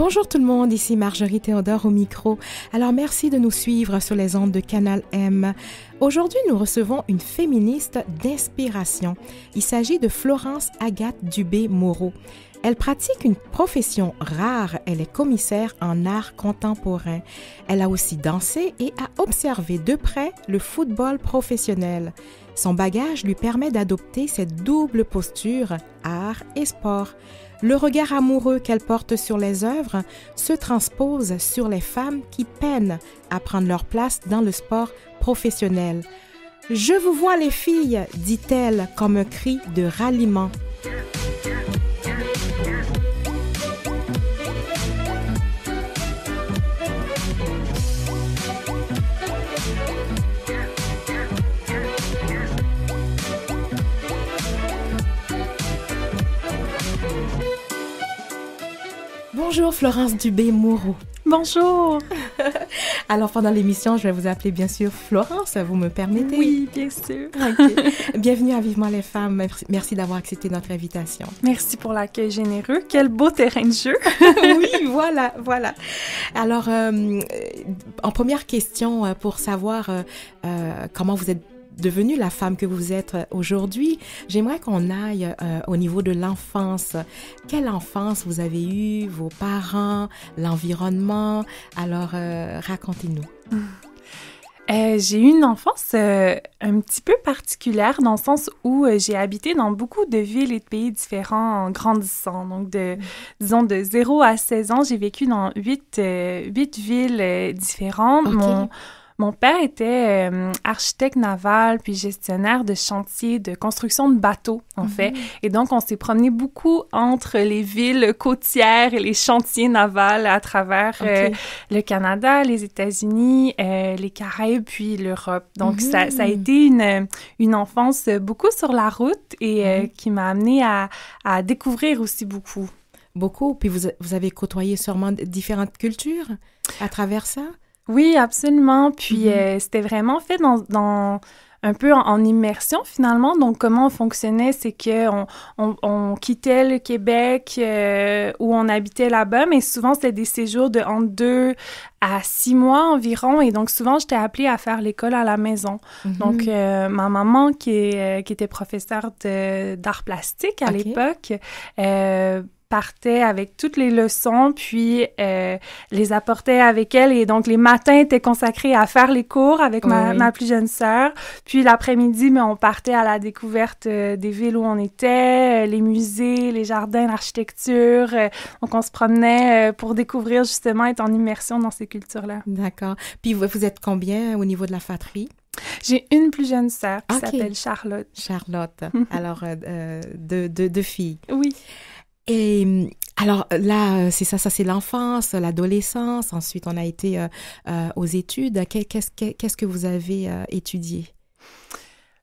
Bonjour tout le monde, ici Marjorie Théodore au micro. Alors merci de nous suivre sur les ondes de Canal M. Aujourd'hui, nous recevons une féministe d'inspiration. Il s'agit de Florence Agathe Dubé Moreau. Elle pratique une profession rare, elle est commissaire en art contemporain. Elle a aussi dansé et a observé de près le football professionnel. Son bagage lui permet d'adopter cette double posture, art et sport. Le regard amoureux qu'elle porte sur les œuvres se transpose sur les femmes qui peinent à prendre leur place dans le sport professionnel. Je vous vois les filles, dit-elle comme un cri de ralliement. Bonjour Florence Dubé-Moreau. Bonjour. Alors pendant l'émission, je vais vous appeler bien sûr Florence, vous me permettez Oui, bien sûr. Bienvenue à Vivement les femmes. Merci d'avoir accepté notre invitation. Merci pour l'accueil généreux. Quel beau terrain de jeu. oui, voilà, voilà. Alors euh, en première question euh, pour savoir euh, comment vous êtes devenue la femme que vous êtes euh, aujourd'hui, j'aimerais qu'on aille euh, au niveau de l'enfance. Quelle enfance vous avez eue, vos parents, l'environnement Alors, euh, racontez-nous. j'ai eu une enfance un petit peu particulière dans le sens où j'ai habité dans beaucoup de villes et de pays différents en grandissant. Donc, mm. disons, de 0 à 16 ans, j'ai vécu dans 8, villes différentes. Mon père était euh, architecte naval puis gestionnaire de chantier de construction de bateaux, en mhm. fait. Et donc, on s'est promené beaucoup entre les villes côtières et les chantiers navals à travers euh, le Canada, les États-Unis, euh, les Caraïbes puis l'Europe. Donc, mhm. ça, a été une, une enfance beaucoup sur la route et mhm. qui m'a amenée à, à découvrir aussi beaucoup beaucoup. Puis vous, vous, avez côtoyé sûrement différentes cultures à travers ça. Oui, absolument. Puis mhm. euh, c'était vraiment fait dans, un peu en, immersion finalement. Donc comment on fonctionnait, c'est que on, quittait le Québec euh, où on habitait là-bas, mais souvent c'était des séjours de entre deux à six mois environ. Et donc souvent j'étais appelée à faire l'école à la maison. Mhm. Donc euh, ma maman qui, qui était professeure d'art plastique à l'époque partait avec toutes les leçons, puis euh, les apportait avec elle. Et donc, les matins étaient consacrés à faire les cours avec ma, plus jeune sœur. Puis l'après-midi, mais ben, on partait à la découverte euh, des villes où on était, euh, les musées, les jardins, l'architecture. donc, on se promenait pour découvrir justement, être en immersion dans ces cultures-là. D'accord. Puis vous, êtes combien au niveau de la fratrie? J'ai une plus jeune sœur qui s'appelle Charlotte. Charlotte. Alors, deux, deux, deux, filles. Oui. Et euh, alors euh, là, euh, c'est ça, ça c'est l'enfance, l'adolescence. Ensuite, on a été aux études. Qu'est-ce que vous avez étudié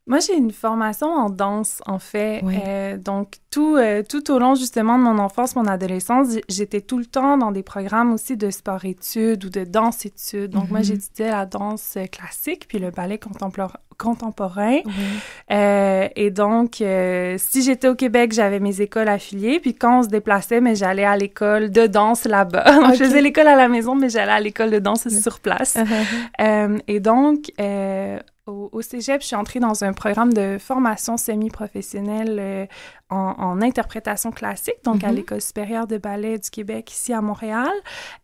moi, j'ai une formation en danse, en fait. Euh, donc, tout, euh, tout au long, justement, de mon enfance, mon adolescence, j'étais tout le temps dans des programmes aussi de sport-études ou de danse-études. Donc, moi, mm-hmm. j'étudiais la danse euh, classique puis le ballet contemporain. Euh, et donc, euh, si j'étais au Québec, j'avais mes écoles affiliées. Puis quand on se déplaçait, mais j'allais à l'école de danse là-bas. je faisais l'école à la maison, mais j'allais à l'école de danse sur place. Uh-huh. et donc, au, cégep, je suis entrée dans un programme de formation semi-professionnelle euh, en, interprétation classique, donc à mhm. l'École supérieure de ballet du Québec, ici à Montréal,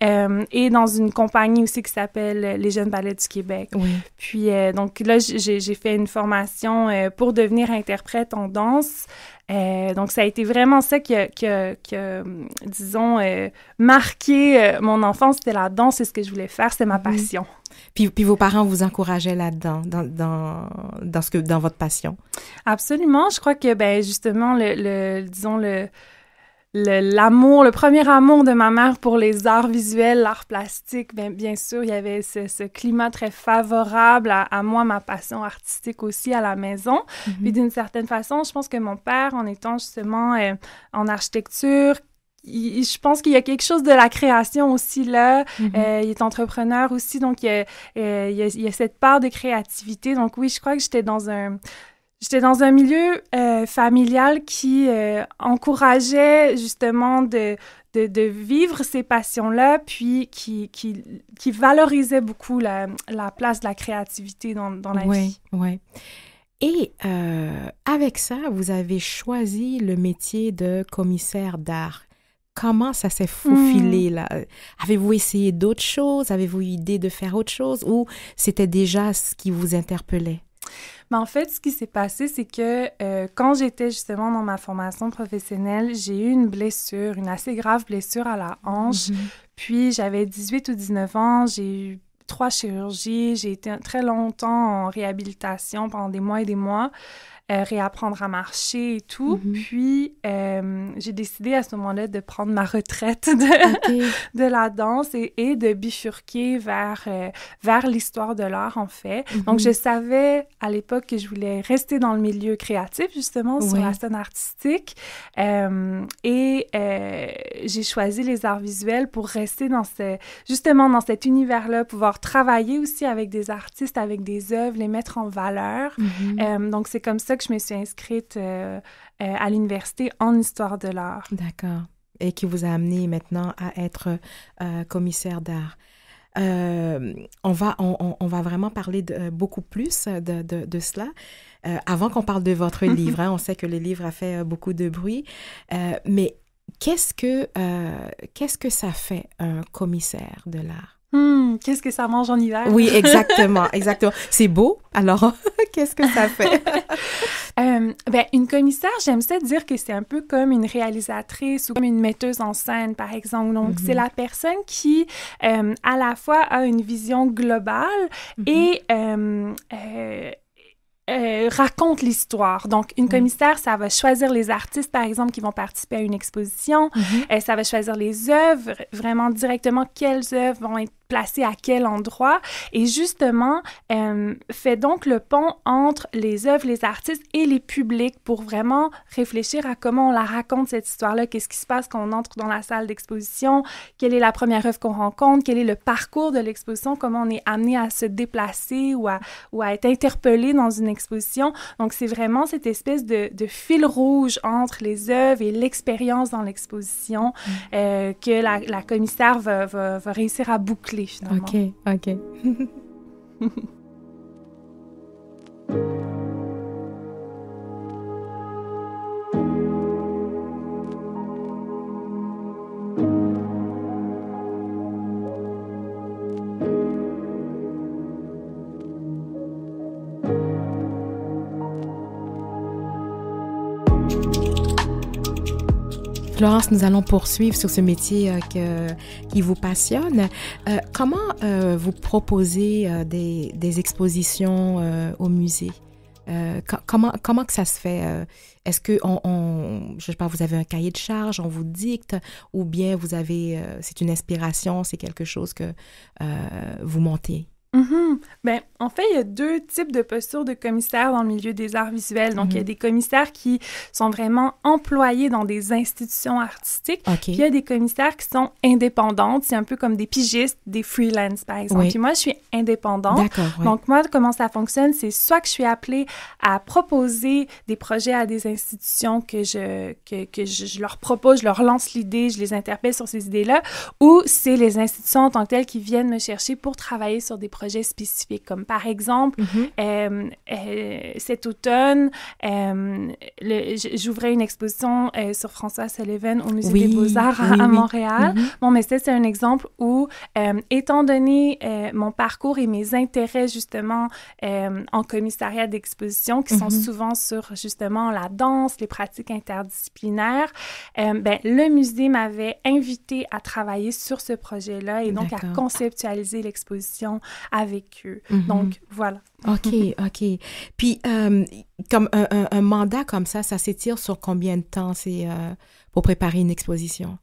euh, et dans une compagnie aussi qui s'appelle euh, Les Jeunes Ballets du Québec. Puis, donc là, j'ai fait une formation pour devenir interprète en danse. donc, ça a été vraiment ça qui a, disons, marqué mon enfance. C'était la danse, c'est ce que je voulais faire, c'est ma mhm. passion. Puis, puis vos parents vous encourageaient là-dedans, dans, dans, dans, ce que, dans votre passion? Absolument. Je crois que, ben, justement, le, le disons, le, l'amour, le, premier amour de ma mère pour les arts visuels, l'art plastique, bien, bien sûr, il y avait ce, climat très favorable à, à, moi, ma passion artistique aussi à la maison. Mm-hmm. Puis d'une certaine façon, je pense que mon père, en étant justement euh, en architecture, je pense qu'il y a quelque chose de la création aussi là. Mhm. Euh, il est entrepreneur aussi, donc euh, il y, a, cette part de créativité. Donc oui, je crois que j'étais dans un j'étais dans un milieu euh, familial qui encourageait justement de, de, vivre ces passions-là, puis qui, qui, valorisait beaucoup la, place de la créativité dans, dans la vie. Oui, oui. Et avec ça, vous avez choisi le métier de commissaire d'art comment ça s'est hmm. faufilé là Avez-vous essayé d'autres choses Avez-vous eu idée de faire autre chose ou c'était déjà ce qui vous interpellait mais ben, en fait, ce qui s'est passé, c'est que euh, quand j'étais justement dans ma formation professionnelle, j'ai eu une blessure, une assez grave blessure à la hanche. Mhm. Puis j'avais 18 ou 19 ans, j'ai eu trois chirurgies, j'ai été très longtemps en réhabilitation pendant des mois et des mois. Euh, réapprendre à marcher et tout. Mhm. Puis, euh, j'ai décidé à ce moment-là de prendre ma retraite de, la danse et, de bifurquer vers, euh, vers l'histoire de l'art, en fait. Donc, mhm. je savais à l'époque que je voulais rester dans le milieu créatif, justement, sur la scène artistique. et j'ai choisi les arts visuels pour rester dans ce, justement dans cet univers-là, pouvoir travailler aussi avec des artistes, avec des œuvres, les mettre en valeur. Mhm. donc, c'est comme ça que je me suis inscrite euh, euh, à l'université en histoire de l'art. D'accord. Et qui vous a amené maintenant à être euh, commissaire d'art. on, va, on, va vraiment parler de, beaucoup plus de, cela. avant qu'on parle de votre livre, hein. on sait que le livre a fait beaucoup de bruit, mais qu'est-ce que, qu'est-ce que ça fait un commissaire de l'art? Hmm, qu'est-ce que ça mange en hiver? Oui, exactement, exactement. C'est beau, alors qu'est-ce que ça fait? Euh, ben, une commissaire, j'aime ça dire que c'est un peu comme une réalisatrice ou comme une metteuse en scène, par exemple. Donc, c'est mhm. la personne qui, euh, à la fois, a une vision globale mhm. et... Euh, raconte euh, l'histoire. Donc, une mm. commissaire, ça va choisir les artistes, par exemple, qui vont participer à une exposition. Mm-hmm. Euh, ça va choisir les œuvres, vraiment directement quelles œuvres vont être placées à quel endroit. Et justement, euh, fait donc le pont entre les œuvres, les artistes et les publics pour vraiment réfléchir à comment on la raconte, cette histoire-là. Qu'est-ce qui se passe quand on entre dans la salle d'exposition? Quelle est la première œuvre qu'on rencontre? Quel est le parcours de l'exposition? Comment on est amené à se déplacer ou ou à être interpellé dans une exposition? Donc, c'est vraiment cette espèce de, fil rouge entre les œuvres et l'expérience dans l'exposition mm. euh, que la, commissaire va, réussir à boucler, finalement. OK, OK. Florence, nous allons poursuivre sur ce métier euh, que, qui vous passionne. Euh, comment euh, vous proposez des, expositions au musée? comment comment que ça se fait Est-ce que on, pas vous avez un cahier de charge, on vous dicte ou bien vous avez c'est une inspiration, c'est quelque chose que vous montez Mm-hmm. ben, en fait, il y a deux types de postures de commissaires dans le milieu des arts visuels. Donc, il y a mm-hmm. des commissaires qui sont vraiment employés dans des institutions artistiques. Puis, il y a des commissaires qui sont indépendantes. C'est un peu comme des pigistes, des freelance, par exemple. moi, je suis indépendante. Donc, moi, comment ça fonctionne, c'est soit que je suis appelée à proposer des projets à des institutions que je, que, que je, je leur propose, je leur lance l'idée, je les interpelle sur ces idées-là, ou c'est les institutions en tant que telles qui viennent me chercher pour travailler sur des projets spécifiques, comme par exemple mhm. euh, euh, cet automne, euh, j'ouvrais une exposition sur François Sullivan au Musée des Beaux-Arts à, Montréal. Mhm. Bon, mais c'est un exemple où, étant donné mon parcours et mes intérêts justement en commissariat d'exposition, qui sont mhm. souvent sur justement la danse, les pratiques interdisciplinaires, ben, le musée m'avait invité à travailler sur ce projet-là et donc à conceptualiser l'exposition, avec eux. Mhm. Donc, voilà. OK, OK. Puis, euh, comme un, mandat comme ça, ça s'étire sur combien de temps? C'est euh, pour préparer une exposition?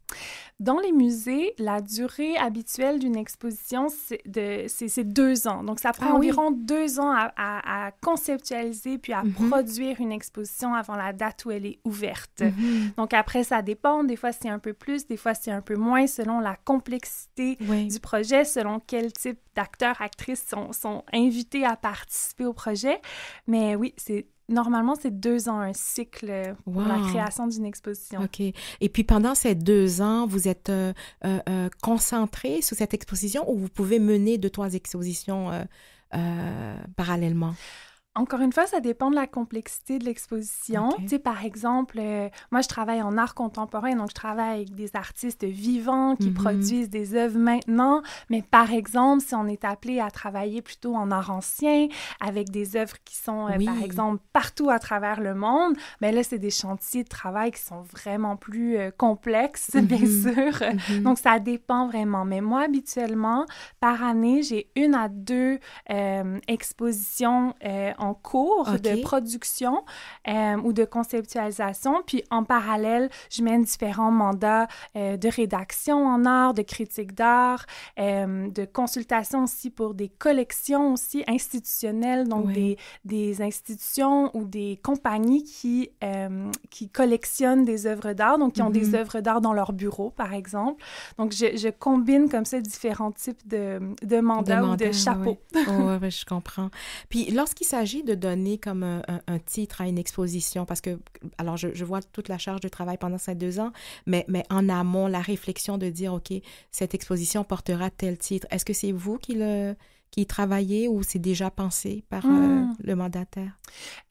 Dans les musées, la durée habituelle d'une exposition, c'est de, deux ans. Donc, ça prend ah environ deux ans à, conceptualiser puis à mhm. produire une exposition avant la date où elle est ouverte. Mhm. Donc, après, ça dépend. Des fois, c'est un peu plus, des fois, c'est un peu moins, selon la complexité du projet, selon quel type d'acteurs, actrices sont, sont invités à participer au projet. Mais oui, c'est Normalement, c'est deux ans, un cycle pour la création d'une exposition. OK. Et puis pendant ces deux ans, vous êtes euh, euh, euh, concentré sur cette exposition ou vous pouvez mener deux, trois expositions parallèlement? Encore une fois, ça dépend de la complexité de l'exposition. Tu sais, par exemple, euh, moi, je travaille en art contemporain, donc je travaille avec des artistes vivants qui mhm. produisent des œuvres maintenant. Mais par exemple, si on est appelé à travailler plutôt en art ancien, avec des œuvres qui sont, euh, par exemple, partout à travers le monde, mais ben là, c'est des chantiers de travail qui sont vraiment plus euh, complexes, bien mhm. sûr. Mhm. Donc, ça dépend vraiment. Mais moi, habituellement, par année, j'ai une à deux expositions en cours de production euh, ou de conceptualisation. Puis en parallèle, je mène différents mandats euh, de rédaction en art, de critique d'art, euh, de consultation aussi pour des collections aussi institutionnelles, donc des, des, institutions ou des compagnies qui, qui collectionnent des œuvres d'art, donc qui ont des mhm. œuvres d'art dans leur bureau, par exemple. Donc je, je, combine comme ça différents types de, de mandats, de ou de chapeaux. Oui, je comprends. Puis lorsqu'il s'agit de donner comme un, titre à une exposition, parce que, alors je, vois toute la charge de travail pendant ces deux ans, mais, mais en amont, la réflexion de dire, OK, cette exposition portera tel titre, est-ce que c'est vous qui le, qui est travaillé ou c'est déjà pensé par euh, hmm. le mandataire?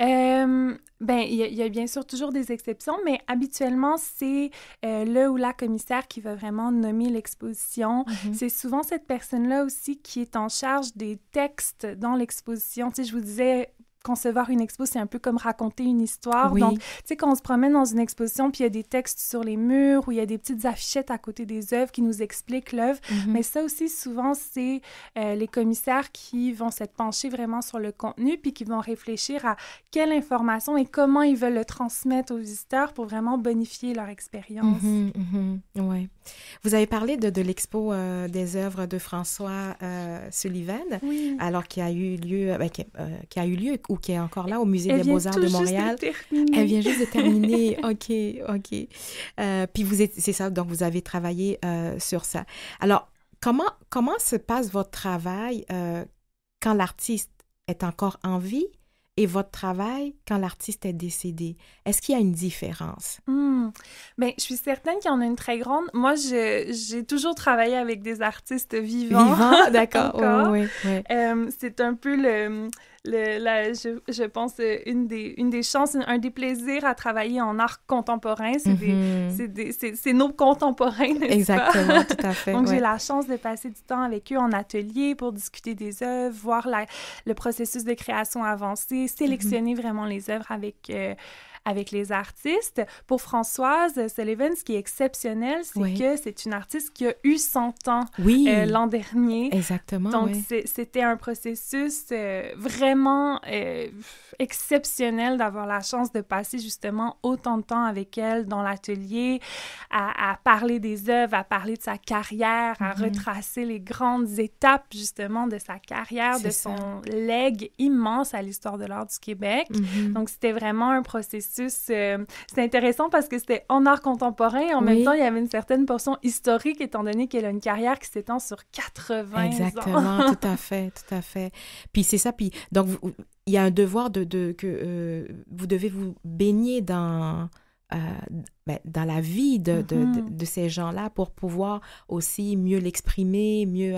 Euh, ben, il y, a bien sûr toujours des exceptions, mais habituellement, c'est euh, le ou la commissaire qui va vraiment nommer l'exposition. Mhm. C'est souvent cette personne-là aussi qui est en charge des textes dans l'exposition. Tu sais, je vous disais concevoir une expo, c'est un peu comme raconter une histoire. Donc, tu sais, quand on se promène dans une exposition, puis il y a des textes sur les murs ou il y a des petites affichettes à côté des œuvres qui nous expliquent l'œuvre. Mhm. Mais ça aussi, souvent, c'est euh, les commissaires qui vont se pencher vraiment sur le contenu, puis qui vont réfléchir à quelle information et comment ils veulent le transmettre aux visiteurs pour vraiment bonifier leur expérience. Mhm, mhm. Vous avez parlé de, de l'expo euh, des œuvres de François euh, Sullivan, alors qui a eu lieu, ben, qui a eu lieu ou qui est encore là au musée des Beaux-Arts de Montréal. De Elle vient juste de terminer. ok, ok. Euh, puis vous êtes, c'est ça, donc vous avez travaillé euh, sur ça. Alors, comment, comment se passe votre travail euh, quand l'artiste est encore en vie et votre travail quand l'artiste est décédé? Est-ce qu'il y a une différence? Hmm. Bien, je suis certaine qu'il y en a une très grande. Moi, j'ai toujours travaillé avec des artistes vivants. Vivants, d'accord. c'est un peu le, je, pense euh, une des, des chances, un des plaisirs à travailler en art contemporain, c'est mhm. nos contemporains, Exactement, tout à fait. Donc, j'ai la chance de passer du temps avec eux en atelier pour discuter des œuvres, voir le processus de création avancé, sélectionner mhm. vraiment les œuvres avec... Euh, avec les artistes. Pour Françoise Sullivan, ce qui est exceptionnel, c'est que c'est une artiste qui a eu 100 ans euh, l'an dernier. Exactement. Donc, c'était un processus euh, vraiment euh, exceptionnel d'avoir la chance de passer justement autant de temps avec elle dans l'atelier, à, parler des œuvres, à parler de sa carrière, à mm-hmm. retracer les grandes étapes justement de sa carrière, de son legs immense à l'histoire de l'art du Québec. Mm-hmm. Donc, c'était vraiment un processus euh, c'est intéressant parce que c'était en art contemporain. En même temps, il y avait une certaine portion historique, étant donné qu'elle a une carrière qui s'étend sur 80 ans. Exactement, tout à fait, tout à fait. Puis c'est ça. Puis donc, il y a un devoir de, que euh, vous devez vous baigner dans. Euh, ben, dans la vie de, mm-hmm. de, ces gens-là pour pouvoir aussi mieux l'exprimer, mieux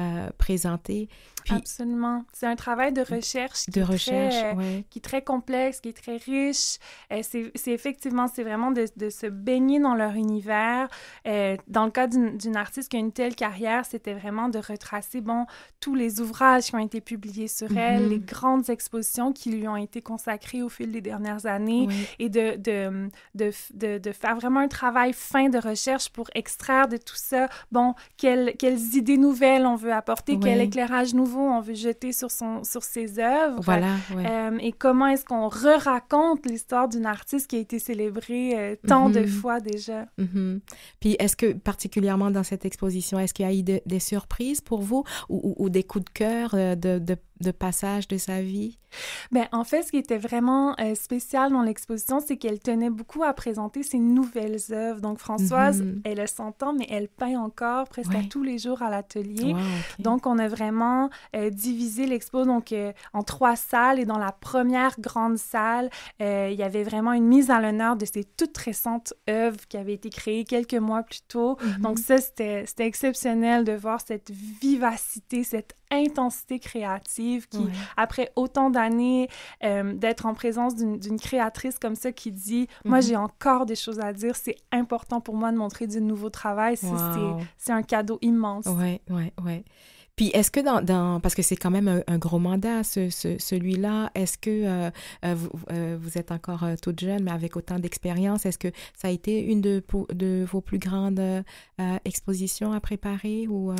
euh, présenter. Absolument. C'est un travail de mmh. recherche, de recherche très, euh, qui est très complexe, qui est très riche. Euh, c'est effectivement, c'est vraiment de, se baigner dans leur univers. dans le cas d'une artiste qui a une telle carrière, c'était vraiment de retracer, bon, tous les ouvrages qui ont été publiés sur mmh. elle, les grandes expositions qui lui ont été consacrées au fil des dernières années et de, de, faire vraiment un travail fin de recherche pour extraire de tout ça, bon, quelles, quelles idées nouvelles on apporter, quel éclairage nouveau on veut jeter sur, son, sur ses œuvres. Voilà, euh, euh, et comment est-ce qu'on re-raconte l'histoire d'une artiste qui a été célébrée euh, tant de mhm. fois déjà. Mhm. Puis est-ce que, particulièrement dans cette exposition, est-ce qu'il y a eu des surprises pour vous ou, des coups de cœur de de passage de sa vie? mais ben, en fait, ce qui était vraiment euh, spécial dans l'exposition, c'est qu'elle tenait beaucoup à présenter ses nouvelles œuvres. Donc, Françoise, mhm. elle a 100 ans, mais elle peint encore presque tous les jours à l'atelier. Donc, on a vraiment euh, divisé l'expo euh, en trois salles. Et dans la première grande salle, il y avait vraiment une mise à l'honneur de ses toutes récentes œuvres qui avaient été créées quelques mois plus tôt. Mhm. Donc, ça, c'était exceptionnel de voir cette vivacité, cette intensité créative qui, après autant d'années euh, d'être en présence d'une créatrice comme ça qui dit, moi mhm. j'ai encore des choses à dire, c'est important pour moi de montrer du nouveau travail, c'est un cadeau immense. Oui, oui, oui. Puis est-ce que dans, parce que c'est quand même un, gros mandat celui-là, est-ce que euh, euh, vous, êtes encore toute jeune mais avec autant d'expérience, est-ce que ça a été une de, de vos plus grandes expositions à préparer ou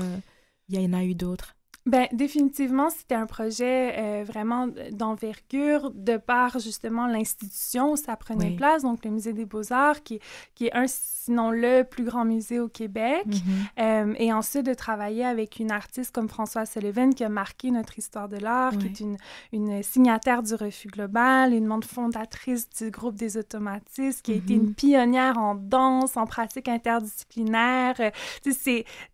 il y en a eu d'autres ben définitivement, c'était un projet euh, vraiment d'envergure de par justement l'institution où ça prenait place, donc le Musée des Beaux-Arts qui, qui est un, sinon le plus grand musée au Québec. Mm-hmm. Euh, et ensuite de travailler avec une artiste comme Françoise Sullivan qui a marqué notre histoire de l'art, qui est une, une, signataire du Refus Global, une monde fondatrice du groupe des automatistes, qui a été une mm-hmm. pionnière en danse, en pratique interdisciplinaire. Euh,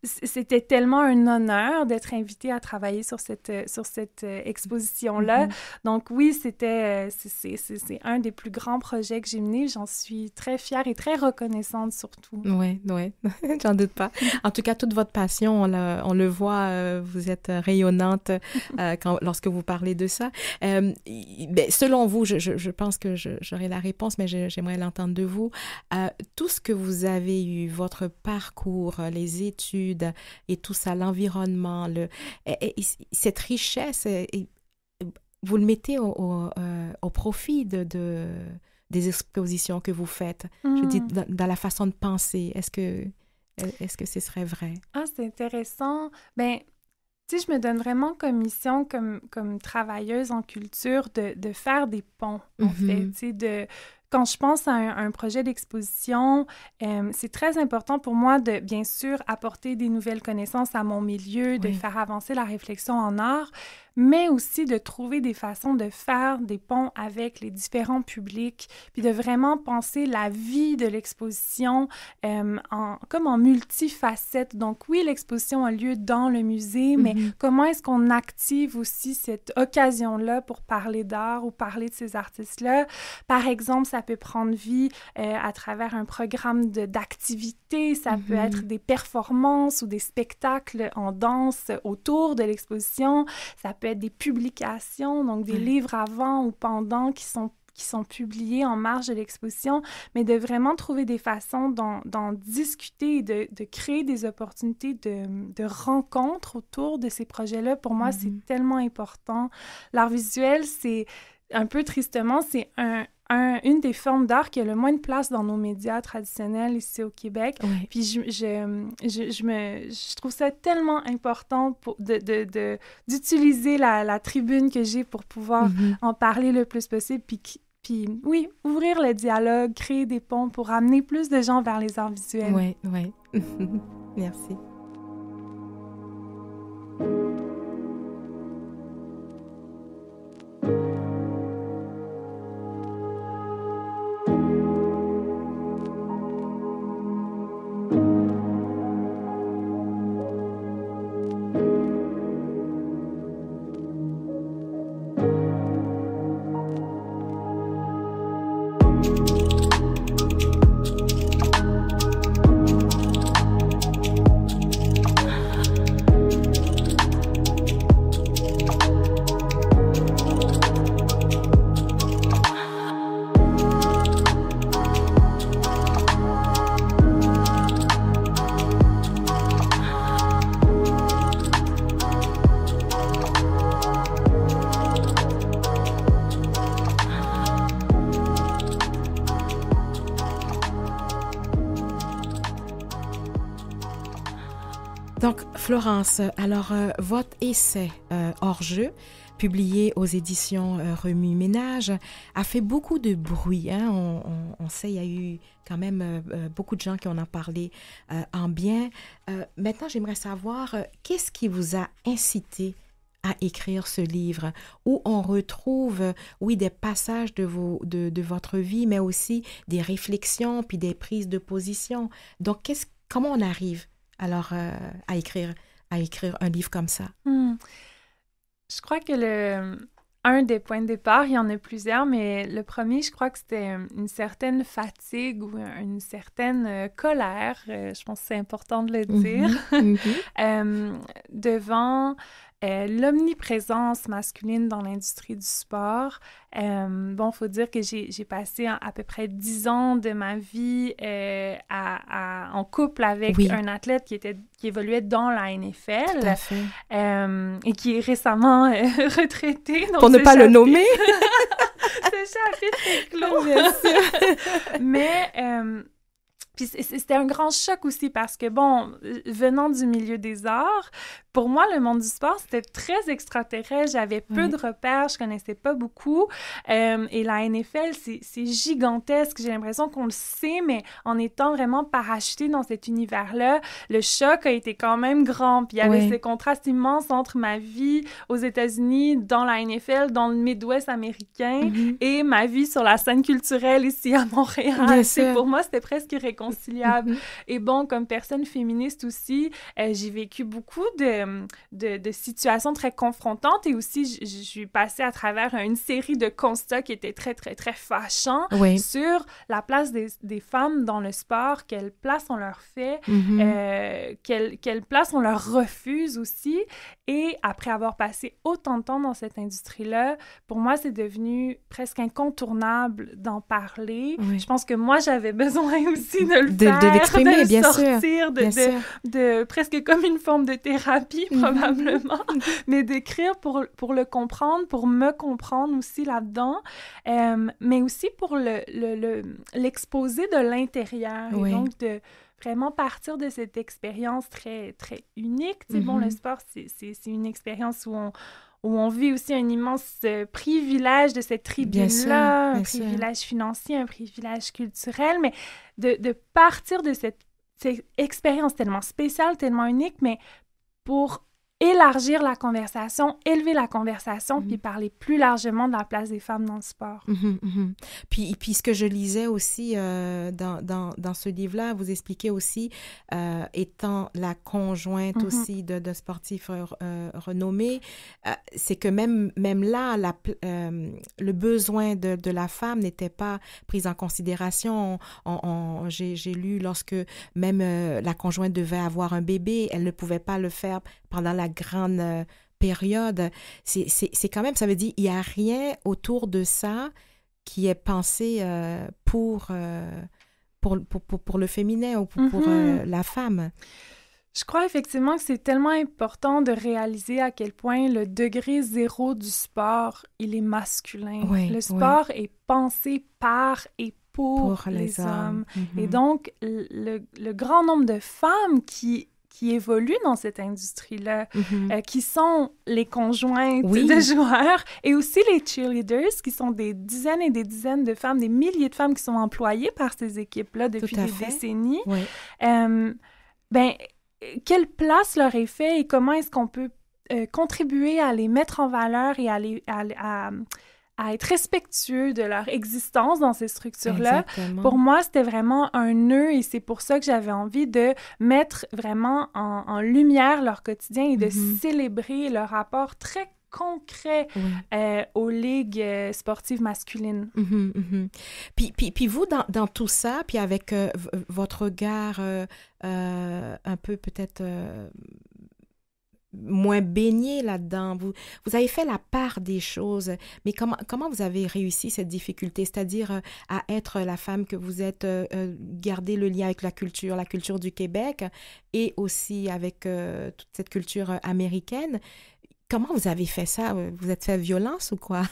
c'était tellement un honneur d'être invité à travailler sur cette, euh, sur cette euh, exposition-là. Mm-hmm. Donc oui, c'était euh, c'est un des plus grands projets que j'ai mené J'en suis très fière et très reconnaissante surtout. Oui, oui, j'en doute pas. En tout cas, toute votre passion, on, on le voit, vous êtes rayonnante quand, lorsque vous parlez de ça. Ben, selon vous, je, je, je pense que j'aurai la réponse, mais j'aimerais l'entendre de vous. tout ce que vous avez eu, votre parcours, les études et tout ça, l'environnement, le, et, cette richesse, vous le mettez au, euh, profit de, des expositions que vous faites. Je dis mm. dans, dans, la façon de penser. Est-ce que, est-ce que ce serait vrai? Ah, c'est intéressant. Ben, tu sais, je me donne vraiment comme mission, comme, comme travailleuse en culture, de, de faire des ponts, en fait, mm-hmm. tu sais, de, quand je pense à un, projet d'exposition, euh, c'est très important pour moi de, bien sûr, apporter des nouvelles connaissances à mon milieu, de faire avancer la réflexion en art, mais aussi de trouver des façons de faire des ponts avec les différents publics, puis de vraiment penser la vie de l'exposition euh, en, comme en multifacette. Donc oui, l'exposition a lieu dans le musée, mais mhm. comment est-ce qu'on active aussi cette occasion-là pour parler d'art ou parler de ces artistes-là? Par exemple, ça peut prendre vie euh, à travers un programme d'activité, ça peut mhm. être des performances ou des spectacles en danse autour de l'exposition, ça peut des publications, donc des livres avant ou pendant qui sont qui sont publiés en marge de l'exposition, mais de vraiment trouver des façons d'en discuter, de, de, créer des opportunités de, de rencontres autour de ces projets-là. Pour moi, c'est mhm. tellement important. L'art visuel, c'est un peu tristement, c'est un, une des formes d'art qui a le moins de place dans nos médias traditionnels ici au Québec. Puis je, je, me, je trouve ça tellement important pour, de, d'utiliser la, tribune que j'ai pour pouvoir mm-hmm. en parler le plus possible. Puis, puis oui, ouvrir le dialogue, créer des ponts pour amener plus de gens vers les arts visuels. Oui, oui. Merci. Florence, alors euh, votre essai euh, hors jeu, publié aux éditions euh, Ménage, a fait beaucoup de bruit. Hein. On, sait, il y a eu quand même euh, beaucoup de gens qui en ont parlé en bien. maintenant, j'aimerais savoir, qu'est-ce qui vous a incité à écrire ce livre, où on retrouve, oui, des passages de, votre vie, mais aussi des réflexions, puis des prises de position. Donc, quest comment on arrive alors, euh, à, écrire, à écrire un livre comme ça. Hmm. Je crois que le, un des points de départ, il y en a plusieurs, mais le premier, je crois que c'était une certaine fatigue ou une certaine euh, colère, euh, je pense c'est important de le mhm. dire, mhm. devant euh, l'omniprésence masculine dans l'industrie du sport. Euh, bon, faut dire que j'ai passé à, peu près dix ans de ma vie euh, en couple avec un athlète qui, était, qui évoluait dans la NFL Tout euh, et qui est récemment retraité. Pour ne pas le nommer. C'est chapitre est clos. Mais puis c'était un grand choc aussi parce que, bon, euh, venant du milieu des arts, pour moi, le monde du sport, c'était très extraterrestre. J'avais peu de repères, je connaissais pas beaucoup. Euh, et la NFL, c'est gigantesque. J'ai l'impression qu'on le sait, mais en étant vraiment parachuté dans cet univers-là, le choc a été quand même grand. Puis il y avait ces contrastes contraste entre ma vie aux États-Unis, dans la NFL, dans le Midwest américain, mm-hmm. et ma vie sur la scène culturelle ici à Montréal. Pour moi, c'était presque récon conciliable et bon comme personne féministe aussi euh, j'ai vécu beaucoup de, de, situations très confrontantes et aussi je suis passée à travers une série de constats qui étaient très très très fâchants sur la place des, femmes dans le sport quelle place on leur fait mm-hmm. euh, quelle, quelle place on leur refuse aussi et après avoir passé autant de temps dans cette industrie-là, pour moi, c'est devenu presque incontournable d'en parler. Je pense que moi, j'avais besoin aussi de le de, faire, de l'exprimer, bien sortir, sûr, de, de, presque comme une forme de thérapie mhm. probablement, mais d'écrire pour, pour le comprendre, pour me comprendre aussi là-dedans, euh, mais aussi pour l'exposer le, de l'intérieur, oui. donc de vraiment partir de cette expérience très, très unique. Mm Bon, le mhm. sport, c'est une expérience où on, où on vit aussi un immense euh, privilège de cette tribune-là, un privilège financier, un privilège culturel, mais de, de partir de cette, cette expérience tellement spéciale, tellement unique, mais pour élargir la conversation, élever la conversation, puis mhm. parler plus largement de la place des femmes dans le sport. Mhm, mhm. Puis, ce que je lisais aussi euh, dans, dans, ce livre-là, vous expliquez aussi, euh, étant la conjointe aussi de, de sportifs euh, renommés, c'est que même, même là, la, le besoin de, de la femme n'était pas pris en considération. J'ai lu lorsque même la conjointe devait avoir un bébé, elle ne pouvait pas le faire pendant la grande euh, période. C'est quand même, ça veut dire, il n'y a rien autour de ça qui est pensé euh, euh, pour, pour, pour, pour, le féminin ou pour, mm-hmm. la femme. Je crois effectivement que c'est tellement important de réaliser à quel point le degré zéro du sport, il est masculin. le sport est pensé par et pour, les, hommes. Et mm-hmm. donc, le, grand nombre de femmes qui qui évoluent dans cette industrie-là, euh, mhm. qui sont les conjointes de joueurs et aussi les cheerleaders, qui sont des dizaines et des dizaines de femmes, des milliers de femmes qui sont employées par ces équipes-là depuis des décennies. Euh, ben, quelle place leur est faite et comment est-ce qu'on peut euh, contribuer à les mettre en valeur et à les... à, à être respectueux de leur existence dans ces structures-là. Pour moi, c'était vraiment un nœud et c'est pour ça que j'avais envie de mettre vraiment en, lumière leur quotidien et de mhm. célébrer leur rapport très concret euh, aux ligues euh, sportives masculines. Mhm, mhm. Puis, puis, puis, vous, dans, dans, tout ça, puis avec euh, votre regard un peu peut-être moins baigné là-dedans. Vous, vous avez fait la part des choses, mais comment, comment vous avez réussi cette difficulté, c'est-à-dire euh, à être la femme que vous êtes, euh, euh, garder le lien avec la culture, la culture du Québec et aussi avec toute cette culture américaine. Comment vous avez fait ça? Euh, vous êtes fait violence ou quoi?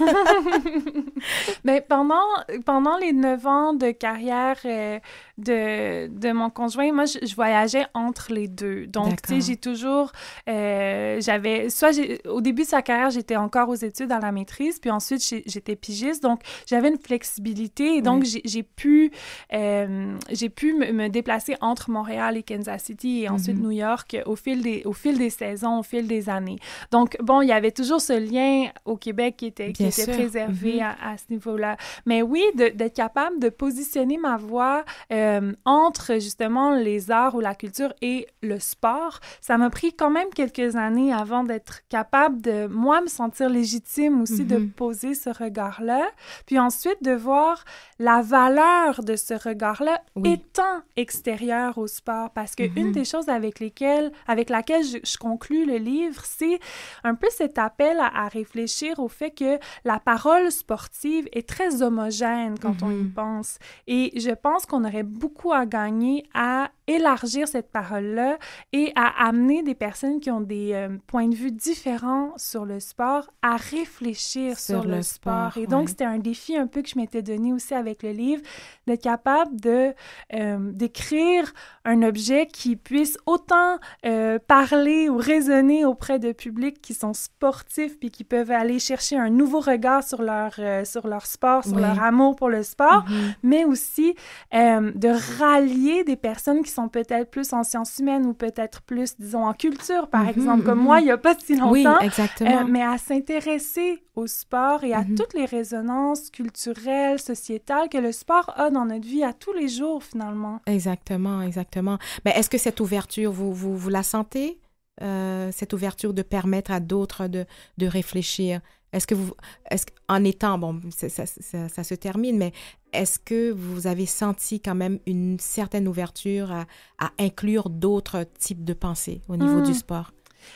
Mais ben, pendant, pendant les neuf ans de carrière euh, de, de, mon conjoint, moi, je, voyageais entre les deux. Donc, tu sais, j'ai toujours... Euh, j'avais... Soit au début de sa carrière, j'étais encore aux études à la maîtrise, puis ensuite, j'étais pigiste. Donc, j'avais une flexibilité et donc, j'ai pu, j'ai pu me, déplacer entre Montréal et Kansas City et ensuite mhm. New York au fil, des, au fil des saisons, au fil des années. Donc, bon, il y avait toujours ce lien au Québec qui était, qui était préservé mm-hmm. à, ce niveau-là. Mais oui, d'être capable de positionner ma voix euh, entre justement les arts ou la culture et le sport, ça m'a pris quand même quelques années avant d'être capable de, moi, me sentir légitime aussi de mm-hmm. poser ce regard-là. Puis ensuite, de voir la valeur de ce regard-là étant extérieur au sport. Parce qu'une une mm-hmm. des choses avec lesquelles, avec laquelle je, conclue le livre, c'est un peu cet appel à, réfléchir au fait que la parole sportive est très homogène quand on y mm-hmm. pense. Et je pense qu'on aurait beaucoup à gagner à élargir cette parole-là et à amener des personnes qui ont des euh, points de vue différents sur le sport à réfléchir sur, le, sport. et donc, c'était un défi un peu que je m'étais donné aussi avec le livre, d'être capable de euh, d'écrire un objet qui puisse autant euh, parler ou résonner auprès de publics qui sont sportifs puis qui peuvent aller chercher un nouveau regard sur leur, euh, sur leur sport, sur leur amour pour le sport, mhm. mais aussi euh, de rallier des personnes qui sont peut-être plus en sciences humaines ou peut-être plus, disons, en culture, par mhm, exemple, comme mhm. moi, il n'y a pas si longtemps. Oui, euh, mais à s'intéresser au sport et à toutes les résonances culturelles, sociétales que le sport a dans notre vie à tous les jours, finalement. Exactement, exactement. Mais ben, est-ce que cette ouverture, vous, vous la sentez? Euh, cette ouverture de permettre à d'autres de, réfléchir Est-ce que vous, est en étant, bon, ça, se termine, mais est-ce que vous avez senti quand même une certaine ouverture à, inclure d'autres types de pensées au niveau du hmm. sport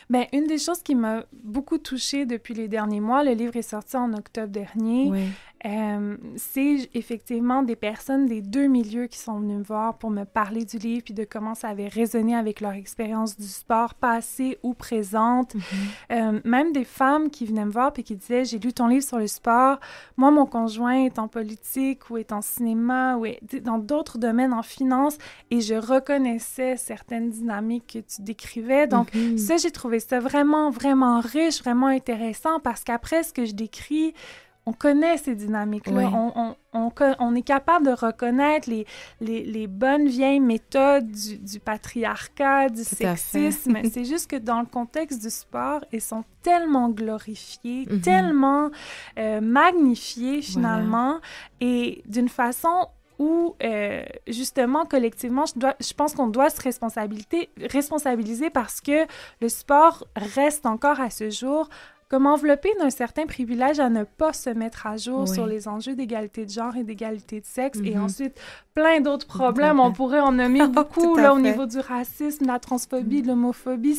Bien, une des choses qui m'a beaucoup touchée depuis les derniers mois, le livre est sorti en octobre dernier, euh, c'est effectivement des personnes des deux milieux qui sont venues me voir pour me parler du livre, puis de comment ça avait résonné avec leur expérience du sport, passé ou présente. Mm-hmm. Euh, même des femmes qui venaient me voir, puis qui disaient, j'ai lu ton livre sur le sport, moi, mon conjoint est en politique ou est en cinéma ou est dans d'autres domaines en finance, et je reconnaissais certaines dynamiques que tu décrivais. Donc, mm-hmm. ça, j'ai trouvé vraiment, vraiment riche, vraiment intéressant parce qu'après ce que je décris, on connaît ces dynamiques-là. On, on, est capable de reconnaître les, les, bonnes vieilles méthodes du, patriarcat, du sexisme. C'est juste que dans le contexte du sport, ils sont tellement glorifiés, mhm. tellement euh, magnifiés finalement, et d'une façon où, euh, justement, collectivement, je, pense qu'on doit se responsabiliser parce que le sport reste encore à ce jour comme enveloppée d'un certain privilège à ne pas se mettre à jour sur les enjeux d'égalité de genre et d'égalité de sexe et mm-hmm. ensuite plein d'autres problèmes. Mm-hmm. On pourrait en nommer oh, beaucoup là, au niveau du racisme, la transphobie, de mm-hmm. l'homophobie.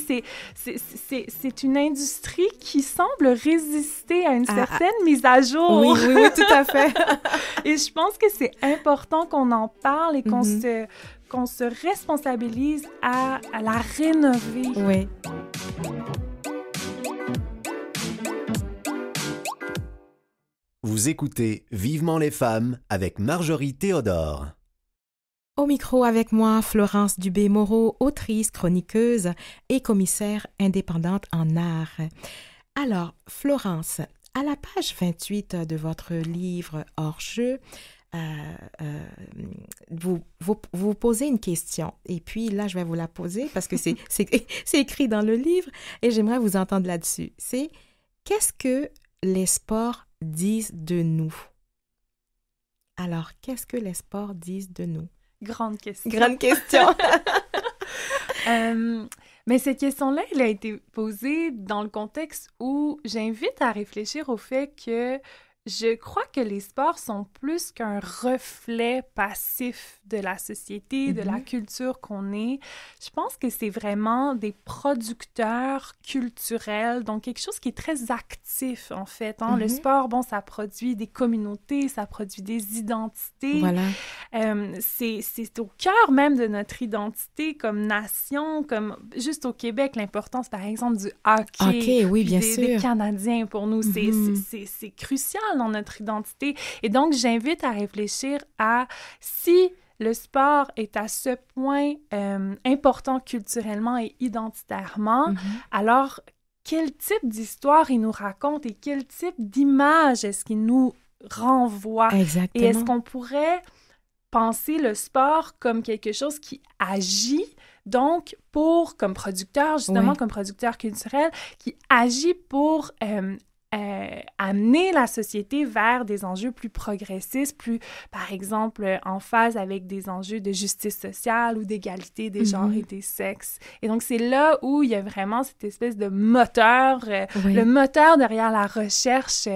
C'est une industrie qui semble résister à une ah, ah. certaine mise à jour. Oui, oui, tout à fait. et je pense que c'est important qu'on en parle et qu'on se qu'on se responsabilise à, à la rénover. Oui. Vous écoutez Vivement les femmes avec Marjorie Théodore. Au micro avec moi, Florence Dubé-Moreau, autrice, chroniqueuse et commissaire indépendante en art. Alors, Florence, à la page 28 de votre livre Hors-jeu, euh, euh, vous, vous, vous, posez une question. Et puis là, je vais vous la poser parce que c'est écrit dans le livre et j'aimerais vous entendre là-dessus. C'est qu'est-ce que les sports disent de nous. Alors, qu'est-ce que les sports disent de nous Grande question. Grande question. Euh, mais cette question-là, elle a été posée dans le contexte où j'invite à réfléchir au fait que je crois que les sports sont plus qu'un reflet passif de la société, de la mhm. culture qu'on est. Je pense que c'est vraiment des producteurs culturels, donc quelque chose qui est très actif en fait. Hein. Le mhm. sport, bon, ça produit des communautés, ça produit des identités. Voilà. Euh, c'est au cœur même de notre identité comme nation, comme juste au Québec, l'importance par exemple du hockey. Hockey, oui, bien sûr. Des Canadiens, pour nous, c'est mhm. crucial dans notre identité. Et donc, j'invite à réfléchir à si le sport est à ce point euh, important culturellement et identitairement, mm-hmm. alors quel type d'histoire il nous raconte et quel type d'image est-ce qu'il nous renvoie? Exactement. Et est-ce qu'on pourrait penser le sport comme quelque chose qui agit, donc pour, comme producteur, justement, comme producteur culturel, qui agit pour euh, euh, amener la société vers des enjeux plus progressistes, plus, par exemple, euh, en phase avec des enjeux de justice sociale ou d'égalité des mm-hmm. genres et des sexes. Et donc, c'est là où il y a vraiment cette espèce de moteur, euh, le moteur derrière la recherche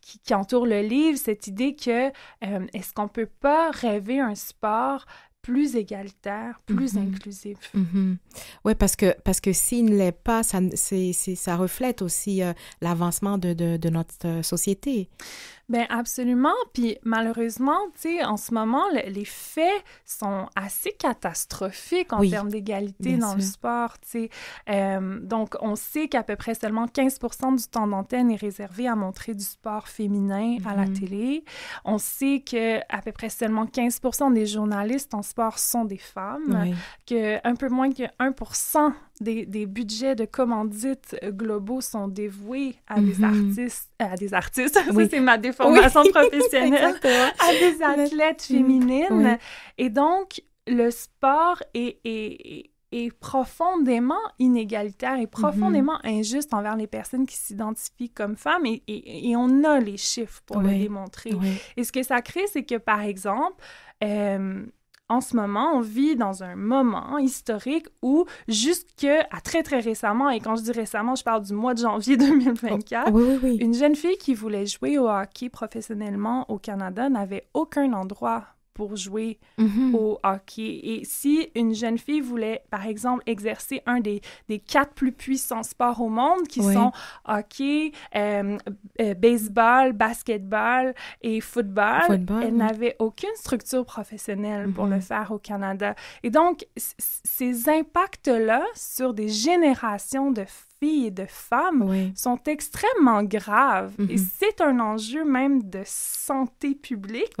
qui, qui, entoure le livre, cette idée que est-ce qu'on peut pas rêver un sport plus égalitaire, plus mhm. inclusif. Mhm. Oui, parce que, parce que s'il ne l'est pas, ça, ça reflète aussi euh, l'avancement de, de, de, notre euh, société. Ben absolument. Puis malheureusement, tu sais, en ce moment, les faits sont assez catastrophiques en termes d'égalité dans le sport. Tu sais, euh, donc on sait qu'à peu près seulement 15% du temps d'antenne est réservé à montrer du sport féminin à la mhm. télé. On sait que à peu près seulement 15% des journalistes en sport sont des femmes, oui. que un peu moins que 1% des, des, budgets de commandites euh, globaux sont dévoués à des mhm. artistes, à des artistes, c'est ma déformation professionnelle, à des athlètes féminines. Et donc, le sport est, est, est, profondément inégalitaire et profondément mhm. injuste envers les personnes qui s'identifient comme femmes et, et, on a les chiffres pour le démontrer. Et ce que ça crée, c'est que, par exemple, euh, en ce moment, on vit dans un moment historique où, à très, très récemment, et quand je dis récemment, je parle du mois de janvier 2024, une jeune fille qui voulait jouer au hockey professionnellement au Canada n'avait aucun endroit pour jouer mhm. au hockey. Et si une jeune fille voulait, par exemple, exercer un des, des quatre plus puissants sports au monde, qui sont hockey, euh, euh, baseball, basketball et football, elle n'avait aucune structure professionnelle pour le mhm. faire au Canada. Et donc, ces impacts-là sur des générations de et de femmes sont extrêmement graves. Et mhm. c'est un enjeu même de santé publique.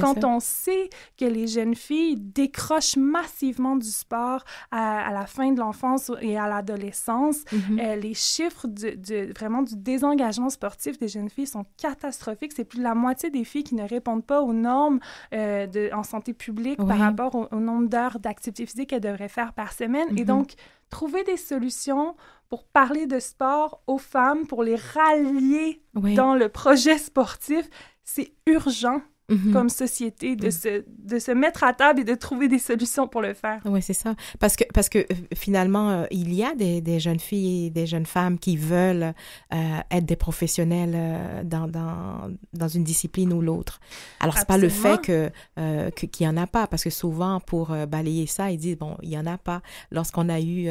quand on sait que les jeunes filles décrochent massivement du sport à, la fin de l'enfance et à l'adolescence, mhm. euh, les chiffres vraiment du désengagement sportif des jeunes filles sont catastrophiques. C'est plus de la moitié des filles qui ne répondent pas aux normes euh, de, en santé publique par rapport au, nombre d'heures d'activité physique qu'elles devraient faire par semaine. Et mhm. donc, trouver des solutions pour parler de sport aux femmes, pour les rallier dans le projet sportif. C'est urgent Mhm. comme société, de, se, de se mettre à table et de trouver des solutions pour le faire. Oui, c'est ça. Parce que, parce que euh, finalement, euh, il y a des, des, jeunes filles et des jeunes femmes qui veulent euh, être des professionnels dans, dans, dans, une discipline ou l'autre. Alors, c'est pas le fait que qu'il y n'y en a pas, parce que souvent, pour balayer ça, ils disent, bon, il n'y en a pas. Lorsqu'on a eu,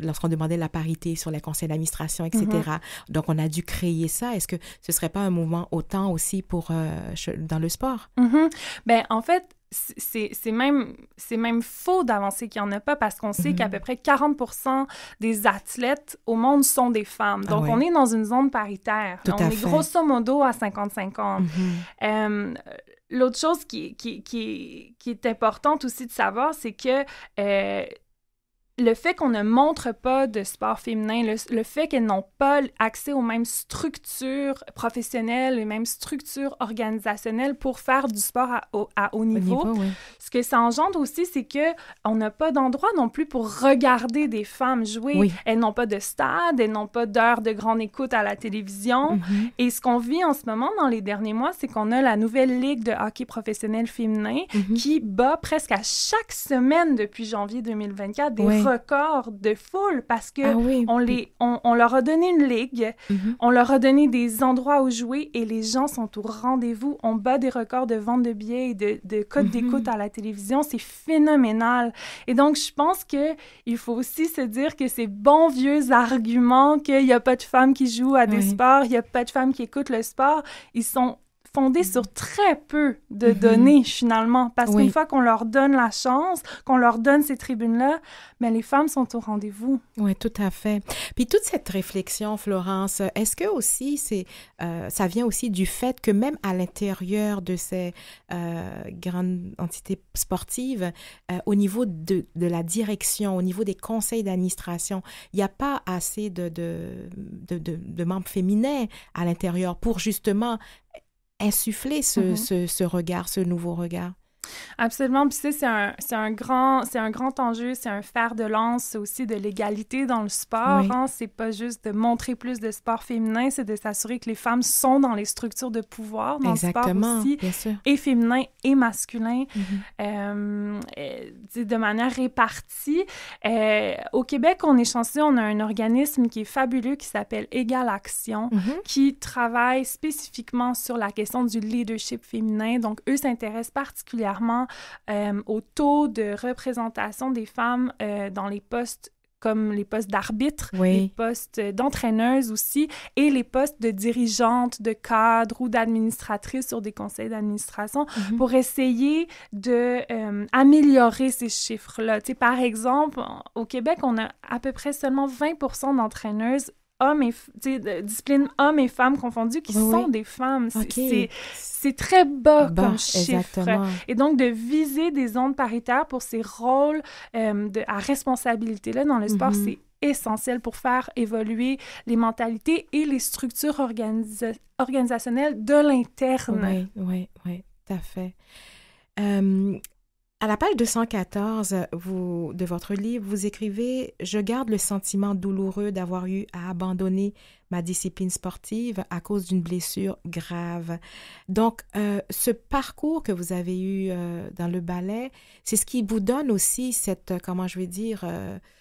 lorsqu'on demandait la parité sur les conseils d'administration, etc., mhm. donc on a dû créer ça. Est-ce que ce serait pas un mouvement autant aussi pour dans le sport. Mm-hmm. Ben, en fait, c'est même, même faux d'avancer qu'il n'y en a pas parce qu'on sait mm-hmm. qu'à peu près 40 des athlètes au monde sont des femmes. Donc, ah on est dans une zone paritaire. on est grosso modo à 50-50. Mm-hmm. Euh, l'autre chose qui, qui, qui, est importante aussi de savoir, c'est que euh, le fait qu'on ne montre pas de sport féminin, le, fait qu'elles n'ont pas accès aux mêmes structures professionnelles, les mêmes structures organisationnelles pour faire du sport à, haut niveau, ce que ça engendre aussi, c'est que on n'a pas d'endroit non plus pour regarder des femmes jouer. Elles n'ont pas de stade, elles n'ont pas d'heure de grande écoute à la télévision. Mm-hmm. Et ce qu'on vit en ce moment, dans les derniers mois, c'est qu'on a la nouvelle ligue de hockey professionnel féminin mm-hmm. qui bat presque à chaque semaine depuis janvier 2024 des record de foule parce que ah on, les, on, leur a donné une ligue, mhm. on leur a donné des endroits où jouer et les gens sont au rendez-vous. On bat des records de vente de billets et de, de codes mhm. d'écoute à la télévision. C'est phénoménal. Et donc, je pense qu'il faut aussi se dire que ces bons vieux arguments qu'il n'y a pas de femmes qui jouent à des sports, il n'y a pas de femmes qui écoutent le sport, ils sont fondée sur très peu de mhm. données finalement, parce qu'une fois qu'on leur donne la chance, qu'on leur donne ces tribunes-là, mais ben, les femmes sont au rendez-vous. Oui, tout à fait. Puis toute cette réflexion, Florence, est-ce que aussi c'est, euh, ça vient aussi du fait que même à l'intérieur de ces euh, grandes entités sportives, euh, au niveau de, de, la direction, au niveau des conseils d'administration, il n'y a pas assez de, de, de, de membres féminins à l'intérieur pour justement insuffler mm-hmm. ce, ce regard, ce nouveau regard Absolument. Puis, tu sais, c'est un, un, grand, c'est un grand enjeu, c'est un fer de lance aussi de l'égalité dans le sport. Hein? C'est pas juste de montrer plus de sport féminin, c'est de s'assurer que les femmes sont dans les structures de pouvoir dans le sport aussi, et féminin et masculin, mm-hmm. euh, de manière répartie. Euh, au Québec, on est chanceux, on a un organisme qui est fabuleux qui s'appelle Égal Action, mm-hmm. qui travaille spécifiquement sur la question du leadership féminin. Donc, eux s'intéressent particulièrement particulièrement euh, au taux de représentation des femmes euh, dans les postes comme les postes d'arbitre, les postes d'entraîneuse aussi, et les postes de dirigeante, de cadre ou d'administratrice sur des conseils d'administration mhm. pour essayer d'améliorer euh, améliorer ces chiffres-là. Par exemple, au Québec, on a à peu près seulement 20 d'entraîneuses hommes et discipline hommes et femmes confondus qui sont des femmes. C'est très bas, ah bah, comme chiffre. Et donc de viser des ondes paritaires pour ces rôles euh, de, à responsabilité là dans le sport, mhm. c'est essentiel pour faire évoluer les mentalités et les structures organisationnelles de l'interne. Oui, oui, oui, tout à fait. Euh, à la page 214 vous, de votre livre, vous écrivez ⁇ Je garde le sentiment douloureux d'avoir eu à abandonner ma discipline sportive à cause d'une blessure grave. Donc, euh, ce parcours que vous avez eu euh, dans le ballet, c'est ce qui vous donne aussi cette, euh, comment je vais dire,